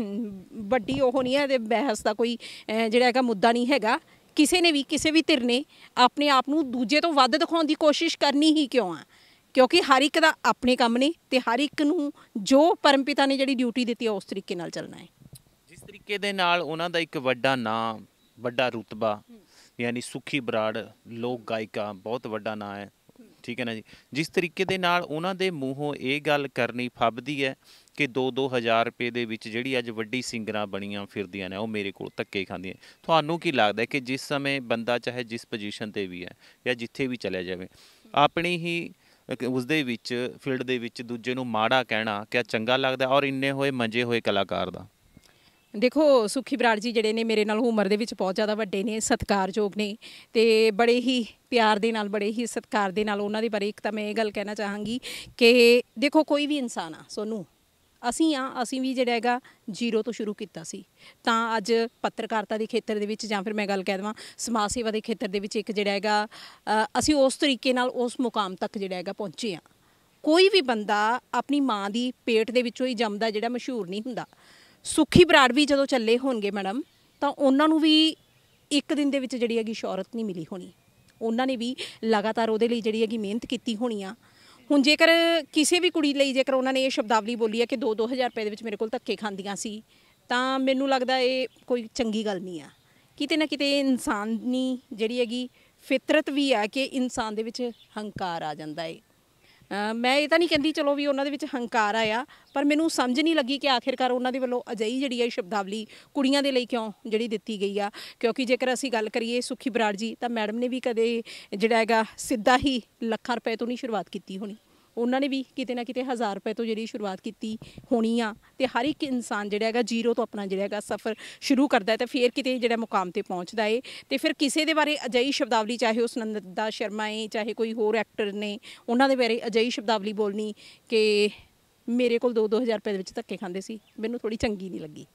ਵੱਡੀ ਉਹ ਨਹੀਂ ਹੈ ਤੇ ਬਹਿਸ ਦਾ ਕੋਈ ਜਿਹੜਾ ਹੈਗਾ ਮੁੱਦਾ ਨਹੀਂ ਹੈਗਾ ਕਿਸੇ ਨੇ ਵੀ ਕਿਸੇ ਵੀ ਧਿਰ ਨੇ ਆਪਣੇ ਆਪ ਨੂੰ ਦੂਜੇ ਤੋਂ ਵੱਧ ਦਿਖਾਉਣ ਦੀ ਕੋਸ਼ਿਸ਼ ਕਰਨੀ ਹੀ ਕਿਉਂ ਆ ਕਿਉਂਕਿ ਹਰ ਇੱਕ ਦਾ ਆਪਣੇ ਕੰਮ ਨੇ ਤੇ ਹਰ ਇੱਕ ਨੂੰ ਜੋ ਪਰਮਪਿਤਾ ਨੇ ਜਿਹੜੀ ਡਿਊਟੀ ਦਿੱਤੀ ਹੈ ਉਸ ਤਰੀਕੇ ਨਾਲ ਚੱਲਣਾ ਹੈ ਜਿਸ ਤਰੀਕੇ ਦੇ ਨਾਲ ਉਹਨਾਂ ਦਾ ਇੱਕ ਵੱਡਾ ਨਾਮ ਵੱਡਾ ਰੁਤਬਾ ਯਾਨੀ ਸੁਖੀ ਬਰਾੜ ਲੋਕ ਗਾਇਕਾ ਬਹੁਤ ਵੱਡਾ ਨਾਂ ਹੈ ਠੀਕ ਹੈ ਨਾ ਜੀ ਜਿਸ ਤਰੀਕੇ ਦੇ ਨਾਲ ਉਹਨਾਂ ਦੇ ਮੂੰਹੋਂ ਇਹ ਗੱਲ ਕਰਨੀ ਫੱਬਦੀ ਹੈ ਕਿ 2-2000 ਰੁਪਏ ਦੇ ਵਿੱਚ ਜਿਹੜੀ ਅੱਜ ਵੱਡੀ ਸਿੰਗਰਾਂ ਬਣੀਆਂ ਫਿਰਦੀਆਂ ਨੇ ਉਹ ਮੇਰੇ ਕੋਲ ਧੱਕੇ ਖਾਂਦੀਆਂ ਤੁਹਾਨੂੰ ਕੀ ਲੱਗਦਾ ਕਿ ਜਿਸ ਸਮੇਂ ਬੰਦਾ ਚਾਹੇ ਜਿਸ ਪੋਜੀਸ਼ਨ ਤੇ ਵੀ ਹੈ ਜਾਂ ਜਿੱਥੇ ਵੀ ਚਲਿਆ ਜਾਵੇ ਆਪਣੀ ਹੀ ਉਸ ਦੇ ਵਿੱਚ ਫੀਲਡ ਦੇ ਵਿੱਚ ਦੂਜੇ ਨੂੰ ਮਾੜਾ ਕਹਿਣਾ ਆ ਚੰਗਾ ਲੱਗਦਾ ਔਰ ਇੰਨੇ ਹੋਏ ਮੰਜੇ ਹੋਏ ਕਲਾਕਾਰ ਦਾ ਦੇਖੋ ਸੁਖੀ ਬਰਾੜ ਜੀ ਜਿਹੜੇ ਨੇ ਮੇਰੇ ਨਾਲ ਉਮਰ ਦੇ ਵਿੱਚ ਬਹੁਤ ਜ਼ਿਆਦਾ ਵੱਡੇ ਨੇ ਸਤਿਕਾਰਯੋਗ ਨੇ ਤੇ ਬੜੇ ਹੀ ਪਿਆਰ ਦੇ ਨਾਲ ਬੜੇ ਹੀ ਸਤਿਕਾਰ ਦੇ ਨਾਲ ਉਹਨਾਂ ਦੇ ਬਾਰੇ ਇੱਕ ਤਾਂ ਮੈਂ ਇਹ ਗੱਲ ਕਹਿਣਾ ਚਾਹਾਂਗੀ ਕਿ ਦੇਖੋ ਕੋਈ ਵੀ ਇਨਸਾਨ ਆ ਸੋਨੂੰ ਅਸੀਂ ਆ ਅਸੀਂ ਵੀ ਜਿਹੜਾ ਹੈਗਾ ਜ਼ੀਰੋ ਤੋਂ ਸ਼ੁਰੂ ਕੀਤਾ ਸੀ ਤਾਂ ਅੱਜ ਪੱਤਰਕਾਰਤਾ ਦੇ ਖੇਤਰ ਦੇ ਵਿੱਚ ਜਾਂ ਫਿਰ ਮੈਂ ਗੱਲ ਕਹਿ ਦਵਾਂ ਸਮਾਜ ਸੇਵਾ ਦੇ ਖੇਤਰ ਦੇ ਵਿੱਚ ਇੱਕ ਜਿਹੜਾ ਹੈਗਾ ਅਸੀਂ ਉਸ ਤਰੀਕੇ ਨਾਲ ਉਸ ਮੁਕਾਮ ਤੱਕ ਜਿਹੜਾ ਹੈਗਾ ਪਹੁੰਚੇ ਆ ਕੋਈ ਵੀ ਬੰਦਾ ਆਪਣੀ ਮਾਂ ਦੀ ਪੇਟ ਦੇ ਵਿੱਚੋਂ ਹੀ ਜੰਮਦਾ ਜਿਹੜਾ ਮਸ਼ਹੂਰ ਨਹੀਂ ਹੁੰਦਾ ਸੁਖੀ ਬਰਾੜ ਵੀ ਜਦੋਂ ਚੱਲੇ ਹੋਣਗੇ ਮੈਡਮ ਤਾਂ ਉਹਨਾਂ ਨੂੰ ਵੀ ਇੱਕ ਦਿਨ ਦੇ ਵਿੱਚ ਜਿਹੜੀ ਹੈਗੀ ਸ਼ੌਹਰਤ ਨਹੀਂ ਮਿਲੀ ਹੋਣੀ ਉਹਨਾਂ ਨੇ ਵੀ ਲਗਾਤਾਰ ਉਹਦੇ ਲਈ ਜਿਹੜੀ ਹੈਗੀ ਮਿਹਨਤ ਕੀਤੀ ਹੋਣੀ ਆ ਹੁਣ ਜੇਕਰ ਕਿਸੇ ਵੀ ਕੁੜੀ ਲਈ ਜੇਕਰ ਉਹਨਾਂ ਨੇ ਇਹ ਸ਼ਬਦਾਵਲੀ ਬੋਲੀ ਹੈ ਕਿ 2-2000 ਰੁਪਏ ਦੇ ਵਿੱਚ ਮੇਰੇ ਕੋਲ ਧੱਕੇ ਖਾਂਦੀਆਂ ਸੀ ਤਾਂ ਮੈਨੂੰ ਲੱਗਦਾ ਇਹ ਕੋਈ ਚੰਗੀ ਗੱਲ ਨਹੀਂ ਆ ਕਿਤੇ ਨਾ ਕਿਤੇ ਇਨਸਾਨੀ ਜਿਹੜੀ ਹੈਗੀ ਫਿਤਰਤ ਵੀ ਆ ਕਿ ਇਨਸਾਨ ਦੇ ਵਿੱਚ ਹੰਕਾਰ ਆ ਜਾਂਦਾ ਏ ਮੈਂ ਇਹ ਤਾਂ ਨਹੀਂ ਕਹਿੰਦੀ ਚਲੋ ਵੀ ਉਹਨਾਂ ਦੇ ਵਿੱਚ ਹੰਕਾਰ ਆਇਆ ਪਰ ਮੈਨੂੰ ਸਮਝ ਨਹੀਂ ਲੱਗੀ ਕਿ ਆਖਿਰਕਾਰ ਉਹਨਾਂ ਦੇ ਵੱਲੋਂ ਅਜਈ ਜਿਹੜੀ ਹੈ ਸ਼ਬਦਾਵਲੀ ਕੁੜੀਆਂ ਦੇ ਲਈ ਕਿਉਂ ਜਿਹੜੀ ਦਿੱਤੀ ਗਈ ਆ ਕਿਉਂਕਿ ਜੇਕਰ ਅਸੀਂ ਗੱਲ ਕਰੀਏ ਸੁਖੀ ਬਰਾੜ ਜੀ ਤਾਂ ਮੈਡਮ ਨੇ ਵੀ ਕਦੇ ਜਿਹੜਾ ਹੈਗਾ ਸਿੱਧਾ ਹੀ ਲੱਖਾਂ ਰੁਪਏ ਤੋਂ ਨਹੀਂ ਸ਼ੁਰੂਆਤ ਕੀਤੀ ਹੋਣੀ ਉਹਨਾਂ ਨੇ ਵੀ ਕਿਤੇ ਨਾ ਕਿਤੇ 1000 ਰੁਪਏ ਤੋਂ ਜਿਹੜੀ ਸ਼ੁਰੂਆਤ ਕੀਤੀ ਹੋਣੀ ਆ ਤੇ ਹਰ ਇੱਕ ਇਨਸਾਨ ਜਿਹੜਾ ਹੈਗਾ ਜ਼ੀਰੋ ਤੋਂ ਆਪਣਾ ਜਿਹੜਾ ਹੈਗਾ ਸਫ਼ਰ ਸ਼ੁਰੂ ਕਰਦਾ ਹੈ ਤੇ ਫਿਰ ਕਿਤੇ ਜਿਹੜਾ ਮੁਕਾਮ ਤੇ ਪਹੁੰਚਦਾ ਏ ਤੇ ਫਿਰ ਕਿਸੇ ਦੇ ਬਾਰੇ ਅਜਈ ਸ਼ਬਦਾਵਲੀ ਚਾਹੇ ਉਸ ਨੰਦਦਾ ਸ਼ਰਮਾ ਏ ਚਾਹੇ ਕੋਈ ਹੋਰ ਐਕਟਰ ਨੇ ਉਹਨਾਂ ਦੇ ਬਾਰੇ ਅਜਈ ਸ਼ਬਦਾਵਲੀ ਬੋਲਣੀ ਕਿ ਮੇਰੇ ਕੋਲ 2-2000 ਰੁਪਏ ਦੇ ਵਿੱਚ ਧੱਕੇ ਖਾਂਦੇ ਸੀ ਮੈਨੂੰ ਥੋੜੀ ਚੰਗੀ ਨਹੀਂ ਲੱਗੀ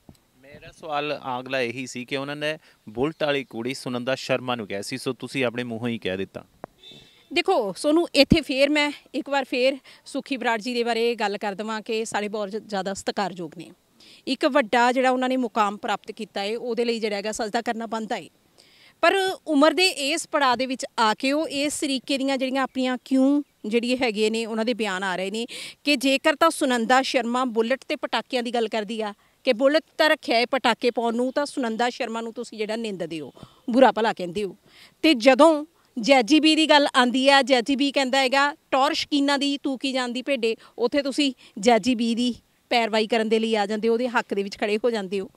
ਮੇਰਾ ਸਵਾਲ ਆਗਲਾ ਇਹੀ ਸੀ ਕਿ ਉਹਨਾਂ ਨੇ ਬੁਲਟ ਵਾਲੀ ਕੁੜੀ ਸੁਨੰਦਾ ਸ਼ਰਮਾ ਨੂੰ ਕਿਹਾ ਸੀ ਸੋ ਤੁਸੀਂ ਆਪਣੇ ਮੂੰਹੋਂ ਹੀ ਕਹਿ ਦਿੱਤਾ ਦੇਖੋ ਸੋਨੂੰ ਇੱਥੇ ਫੇਰ ਮੈਂ ਇੱਕ ਵਾਰ ਫੇਰ ਸੁਖੀ ਬਰਾੜ ਜੀ ਦੇ ਬਾਰੇ ਗੱਲ ਕਰ ਦਵਾਂ ਕਿ ਸਾਡੇ ਬਹੁਤ ਜ਼ਿਆਦਾ ਸਤਿਕਾਰਯੋਗ ਨੇ ਇੱਕ ਵੱਡਾ ਜਿਹੜਾ ਉਹਨਾਂ ਨੇ ਮੁਕਾਮ ਪ੍ਰਾਪਤ ਕੀਤਾ ਹੈ ਉਹਦੇ ਲਈ ਜਿਹੜਾ ਹੈਗਾ ਸਜਦਾ ਕਰਨਾ ਬਣਦਾ ਹੈ ਪਰ ਉਮਰ ਦੇ ਇਸ ਪੜਾ ਦੇ ਵਿੱਚ ਆ ਕੇ ਉਹ ਇਸ ਤਰੀਕੇ ਦੀਆਂ ਜਿਹੜੀਆਂ ਆਪਣੀਆਂ ਕਿਉਂ ਜਿਹੜੀ ਹੈਗੇ ਨੇ ਉਹਨਾਂ ਦੇ ਬਿਆਨ ਆ ਰਹੇ ਨੇ ਕਿ ਜੇਕਰ ਤਾਂ ਸੁਨੰਦਾ ਸ਼ਰਮਾ ਬੁਲਟ ਤੇ ਪਟਾਕਿਆਂ ਦੀ ਗੱਲ ਕਰਦੀ ਆ ਕਿ ਬੁਲਟ ਤਾਂ ਰੱਖਿਆ ਹੈ ਪਟਾਕੇ ਪਾਉਣ ਨੂੰ ਤਾਂ ਸੁਨੰਦਾ ਸ਼ਰਮਾ ਨੂੰ ਤੁਸੀਂ ਜਿਹੜਾ ਨਿੰਦਦੇ ਹੋ ਬੁਰਾ ਭਲਾ ਕਹਿੰਦੇ ਹੋ ਤੇ ਜਦੋਂ ਜੈਜੀਬੀ ਦੀ ਗੱਲ ਆਂਦੀ ਆ ਜੈਜੀਬੀ ਕਹਿੰਦਾ ਹੈਗਾ ਟੌਰ ਸ਼ਕੀਨਾਂ ਦੀ ਤੂੰ ਕੀ ਜਾਂਦੀ ਭੇਡੇ ਉੱਥੇ ਤੁਸੀਂ ਜੈਜੀਬੀ ਦੀ ਪੈਰਵਾਈ ਕਰਨ ਦੇ ਲਈ ਆ ਜਾਂਦੇ ਉਹਦੇ ਹੱਕ ਦੇ ਵਿੱਚ ਖੜੇ ਹੋ ਜਾਂਦੇ ਹੋ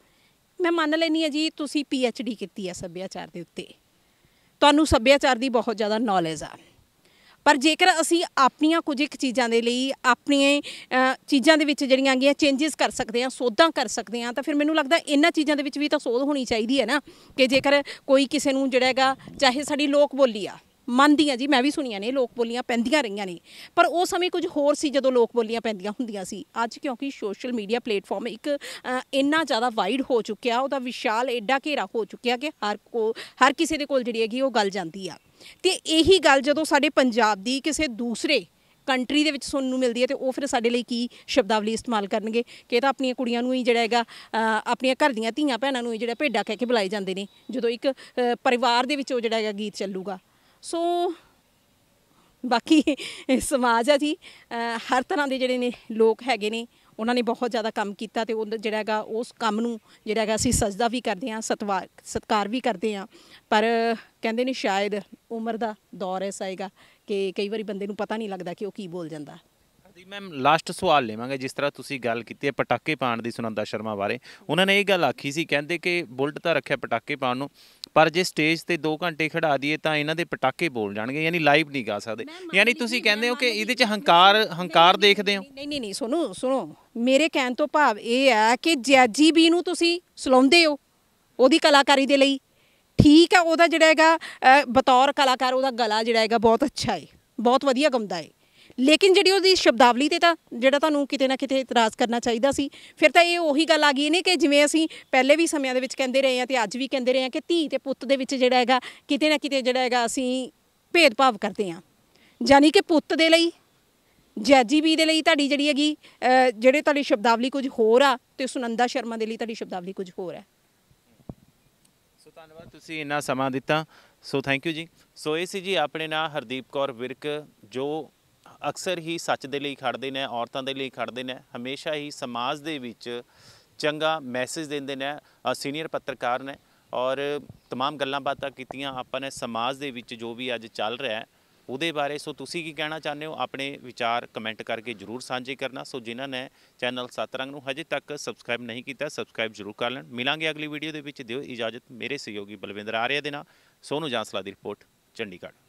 ਮੈਂ ਮੰਨ ਲੈਣੀ ਆ ਜੀ ਤੁਸੀਂ ਪੀਐਚਡੀ ਕੀਤੀ ਆ ਸੱਭਿਆਚਾਰ ਦੇ ਉੱਤੇ ਤੁਹਾਨੂੰ ਸੱਭਿਆਚਾਰ ਦੀ ਬਹੁਤ ਜ਼ਿਆਦਾ ਨੌਲੇਜ ਆ ਪਰ ਜੇਕਰ ਅਸੀਂ ਆਪਣੀਆਂ ਕੁਝ ਇੱਕ ਚੀਜ਼ਾਂ ਦੇ ਲਈ ਆਪਣੀਆਂ ਚੀਜ਼ਾਂ ਦੇ ਵਿੱਚ ਜਿਹੜੀਆਂ ਆਂਗੀਆਂ ਚੇਂਜਸ ਕਰ ਸਕਦੇ ਆ ਸੋਧਾਂ ਕਰ ਸਕਦੇ ਆ ਤਾਂ ਫਿਰ ਮੈਨੂੰ ਲੱਗਦਾ ਇਹਨਾਂ ਚੀਜ਼ਾਂ ਦੇ ਵਿੱਚ ਵੀ ਤਾਂ ਸੋਧ ਹੋਣੀ ਚਾਹੀਦੀ ਹੈ ਨਾ ਕਿ ਜੇਕਰ ਕੋਈ ਕਿਸੇ ਨੂੰ ਜਿਹੜਾ ਹੈਗਾ ਚਾਹੇ ਸਾਡੀ ਲੋਕ ਬੋਲੀ ਆ ਮੰਨਦੀ ਆ ਜੀ ਮੈਂ ਵੀ ਸੁਣੀਆਂ ਨੇ ਲੋਕ ਬੋਲੀਆਂ ਪੈਂਦੀਆਂ ਰਹੀਆਂ ਨੇ ਪਰ ਉਹ ਸਮੇਂ ਕੁਝ ਹੋਰ ਸੀ ਜਦੋਂ ਲੋਕ ਬੋਲੀਆਂ ਪੈਂਦੀਆਂ ਹੁੰਦੀਆਂ ਸੀ ਅੱਜ ਕਿਉਂਕਿ ਸੋਸ਼ਲ ਮੀਡੀਆ ਪਲੇਟਫਾਰਮ ਇੱਕ ਇੰਨਾ ਜ਼ਿਆਦਾ ਵਾਈਡ ਹੋ ਚੁੱਕਿਆ ਉਹਦਾ ਵਿਸ਼ਾਲ ਐਡਾ ਘੇਰਾ ਹੋ ਚੁੱਕਿਆ ਕਿ ਹਰ ਕੋ ਹਰ ਕਿਸੇ ਦੇ ਕੋਲ ਜਿਹੜੀ ਹੈਗੀ ਉਹ ਗੱਲ ਜਾਂਦੀ ਆ ਤੇ ਇਹੀ ਗੱਲ ਜਦੋਂ ਸਾਡੇ ਪੰਜਾਬ ਦੀ ਕਿਸੇ ਦੂਸਰੇ ਕੰਟਰੀ ਦੇ ਵਿੱਚ ਸੁਣਨ ਨੂੰ ਮਿਲਦੀ ਹੈ ਤੇ ਉਹ ਫਿਰ ਸਾਡੇ ਲਈ ਕੀ ਸ਼ਬਦਾਵਲੀ ਇਸਤੇਮਾਲ ਕਰਨਗੇ ਕਿ ਤਾਂ ਆਪਣੀਆਂ ਕੁੜੀਆਂ ਨੂੰ ਹੀ ਜਿਹੜਾ ਹੈਗਾ ਆਪਣੀਆਂ ਘਰ ਦੀਆਂ ਧੀਆਂ ਭੈਣਾਂ ਨੂੰ ਹੀ ਜਿਹੜਾ ਭੇਡਾ ਕਹਿ ਕੇ ਬੁਲਾਏ ਜਾਂਦੇ ਨੇ ਜਦੋਂ ਇੱਕ ਪਰਿਵਾਰ ਦੇ ਵਿੱਚ ਉਹ ਜਿਹੜਾ ਹੈਗਾ ਗੀਤ ਚੱਲੂਗਾ ਸੋ ਬਾਕੀ ਸਮਾਜ ਆ ਜੀ ਹਰ ਤਰ੍ਹਾਂ ਦੇ ਜਿਹੜੇ ਨੇ ਲੋਕ ਹੈਗੇ ਨੇ ਉਹਨਾਂ ਨੇ ਬਹੁਤ ਜ਼ਿਆਦਾ ਕੰਮ ਕੀਤਾ ਤੇ ਉਹ ਜਿਹੜਾ ਹੈਗਾ ਉਸ ਕੰਮ ਨੂੰ ਜਿਹੜਾ ਹੈਗਾ ਅਸੀਂ ਸਜਦਾ ਵੀ ਕਰਦੇ ਆ ਸਤਵਾਰ ਸਤਕਾਰ ਵੀ ਕਰਦੇ ਆ ਪਰ ਕਹਿੰਦੇ ਨੇ ਸ਼ਾਇਦ ਉਮਰ ਦਾ ਦੌਰ ਐਸਾ ਆਏਗਾ ਕਿ ਕਈ ਵਾਰੀ ਬੰਦੇ ਨੂੰ ਪਤਾ ਨਹੀਂ ਲੱਗਦਾ ਕਿ ਉਹ ਕੀ ਬੋਲ ਜਾਂਦਾ ਜੀ ਮੈਮ ਲਾਸਟ ਸਵਾਲ ਲਵਾਂਗੇ ਜਿਸ ਤਰ੍ਹਾਂ ਤੁਸੀਂ ਗੱਲ ਕੀਤੀ ਹੈ ਪਟਾਕੇ ਪਾਣ ਦੀ ਸੁਨੰਦਾ ਸ਼ਰਮਾ ਬਾਰੇ ਉਹਨਾਂ ਨੇ ਇਹ ਗੱਲ ਆਖੀ ਸੀ ਕਹਿੰਦੇ ਕਿ ਬੁਲਟ ਤਾਂ ਰੱਖਿਆ ਪਟਾਕੇ ਪਾਣ ਨੂੰ ਪਰ ਜੇ ਸਟੇਜ ਤੇ 2 ਘੰਟੇ ਖੜਾ ਦਈਏ ਤਾਂ ਇਹਨਾਂ ਦੇ ਪਟਾਕੇ ਬੋਲ ਜਾਣਗੇ ਯਾਨੀ ਲਾਈਵ ਨਹੀਂ ਗਾ ਸਕਦੇ ਯਾਨੀ ਤੁਸੀਂ ਕਹਿੰਦੇ ਹੋ ਕਿ ਇਹਦੇ 'ਚ ਹੰਕਾਰ ਹੰਕਾਰ ਦੇਖਦੇ ਹੋ ਨਹੀਂ ਨਹੀਂ ਨਹੀਂ ਸੁਣੋ ਸੁਣੋ ਮੇਰੇ ਕਹਿਣ ਤੋਂ ਭਾਵ ਇਹ ਆ ਕਿ ਜੈਜੀ ਵੀ ਨੂੰ ਤੁਸੀਂ ਸਲਾਉਂਦੇ ਹੋ ਉਹਦੀ ਕਲਾਕਾਰੀ ਦੇ ਲਈ ਠੀਕ ਹੈ ਉਹਦਾ ਜਿਹੜਾ ਹੈਗਾ ਬਤੌਰ ਕਲਾਕਾਰ ਉਹਦਾ ਗਲਾ ਜਿਹੜਾ ਹੈਗਾ ਬਹੁਤ ਅੱਛਾ ਹੈ ਬਹੁਤ ਵਧੀਆ ਗਮਦਾ ਹੈ ਲੇਕਿਨ ਜਿਹੜੀ ਉਹਦੀ ਸ਼ਬਦਾਵਲੀ ਤੇ ਤਾਂ ਜਿਹੜਾ ਤੁਹਾਨੂੰ ਕਿਤੇ ਨਾ ਕਿਤੇ ਇਤਰਾਜ਼ ਕਰਨਾ ਚਾਹੀਦਾ ਸੀ ਫਿਰ ਤਾਂ ਇਹ ਉਹੀ ਗੱਲ ਆ ਗਈ ਨੇ ਕਿ ਜਿਵੇਂ ਅਸੀਂ ਪਹਿਲੇ ਵੀ ਸਮਿਆਂ ਦੇ ਵਿੱਚ ਕਹਿੰਦੇ ਰਹੇ ਆ ਤੇ ਅੱਜ ਵੀ ਕਹਿੰਦੇ ਰਹੇ ਆ ਕਿ ਧੀ ਤੇ ਪੁੱਤ ਦੇ ਵਿੱਚ ਜਿਹੜਾ ਹੈਗਾ ਕਿਤੇ ਨਾ ਕਿਤੇ ਜਿਹੜਾ ਹੈਗਾ ਅਸੀਂ ਭੇਦਭਾਵ ਕਰਦੇ ਆ ਯਾਨੀ ਕਿ ਪੁੱਤ ਦੇ ਲਈ ਜੈਜੀ ਵੀ ਦੇ ਲਈ ਤੁਹਾਡੀ ਜਿਹੜੀ ਹੈਗੀ ਜਿਹੜੇ ਤੁਹਾਡੀ ਸ਼ਬਦਾਵਲੀ ਕੁਝ ਹੋਰ ਆ ਤੇ ਸੁਨੰਦਾ ਸ਼ਰਮਾ ਦੇ ਲਈ ਤੁਹਾਡੀ ਸ਼ਬਦਾਵਲੀ ਕੁਝ ਹੋਰ ਹੈ ਸੋ ਧੰਨਵਾਦ ਤੁਸੀਂ ਇੰਨਾ ਸਮਾਂ ਦਿੱਤਾ ਸੋ ਥੈਂਕ ਯੂ ਜੀ ਸੋ ਇਹ ਸੀ ਜੀ ਆਪਣੇ ਨਾਲ ਹਰਦੀਪ ਕੌਰ ਵਿਰਕ ਜੋ ਅਕਸਰ ਹੀ ਸੱਚ ਦੇ ਲਈ ਖੜਦੇ ਨੇ ਔਰਤਾਂ ਦੇ ਲਈ ਖੜਦੇ ਨੇ ਹਮੇਸ਼ਾ ਹੀ ਸਮਾਜ ਦੇ ਵਿੱਚ ਚੰਗਾ ਮੈਸੇਜ ਦਿੰਦੇ ਨੇ ਸੀਨੀਅਰ ਪੱਤਰਕਾਰ ਨੇ ਔਰ तमाम ਗੱਲਾਂ ਬਾਤਾਂ ਕੀਤੀਆਂ ਆਪਾਂ ਨੇ ਸਮਾਜ ਦੇ ਵਿੱਚ ਜੋ ਵੀ ਅੱਜ ਚੱਲ ਰਿਹਾ ਹੈ ਉਹਦੇ ਬਾਰੇ ਸੋ ਤੁਸੀਂ ਕੀ ਕਹਿਣਾ ਚਾਹੁੰਦੇ ਹੋ ਆਪਣੇ ਵਿਚਾਰ ਕਮੈਂਟ ਕਰਕੇ ਜਰੂਰ ਸਾਂਝੇ ਕਰਨਾ ਸੋ ਜਿਨ੍ਹਾਂ ਨੇ ਚੈਨਲ ਸਤਰੰਗ ਨੂੰ ਹਜੇ ਤੱਕ ਸਬਸਕ੍ਰਾਈਬ ਨਹੀਂ ਕੀਤਾ ਸਬਸਕ੍ਰਾਈਬ ਜਰੂਰ ਕਰ ਲੈਣ ਮਿਲਾਂਗੇ ਅਗਲੀ ਵੀਡੀਓ ਦੇ ਵਿੱਚ ਦਿਓ ਇਜਾਜ਼ਤ ਮੇਰੇ ਸਹਿਯੋਗੀ ਬਲਵਿੰਦਰ ਆਰਿਆ ਦੇ ਨਾਲ ਸੋਨੂ ਜਾਂਸਲਾ ਦੀ ਰਿਪੋਰਟ ਚੰਡੀਗੜ੍ਹ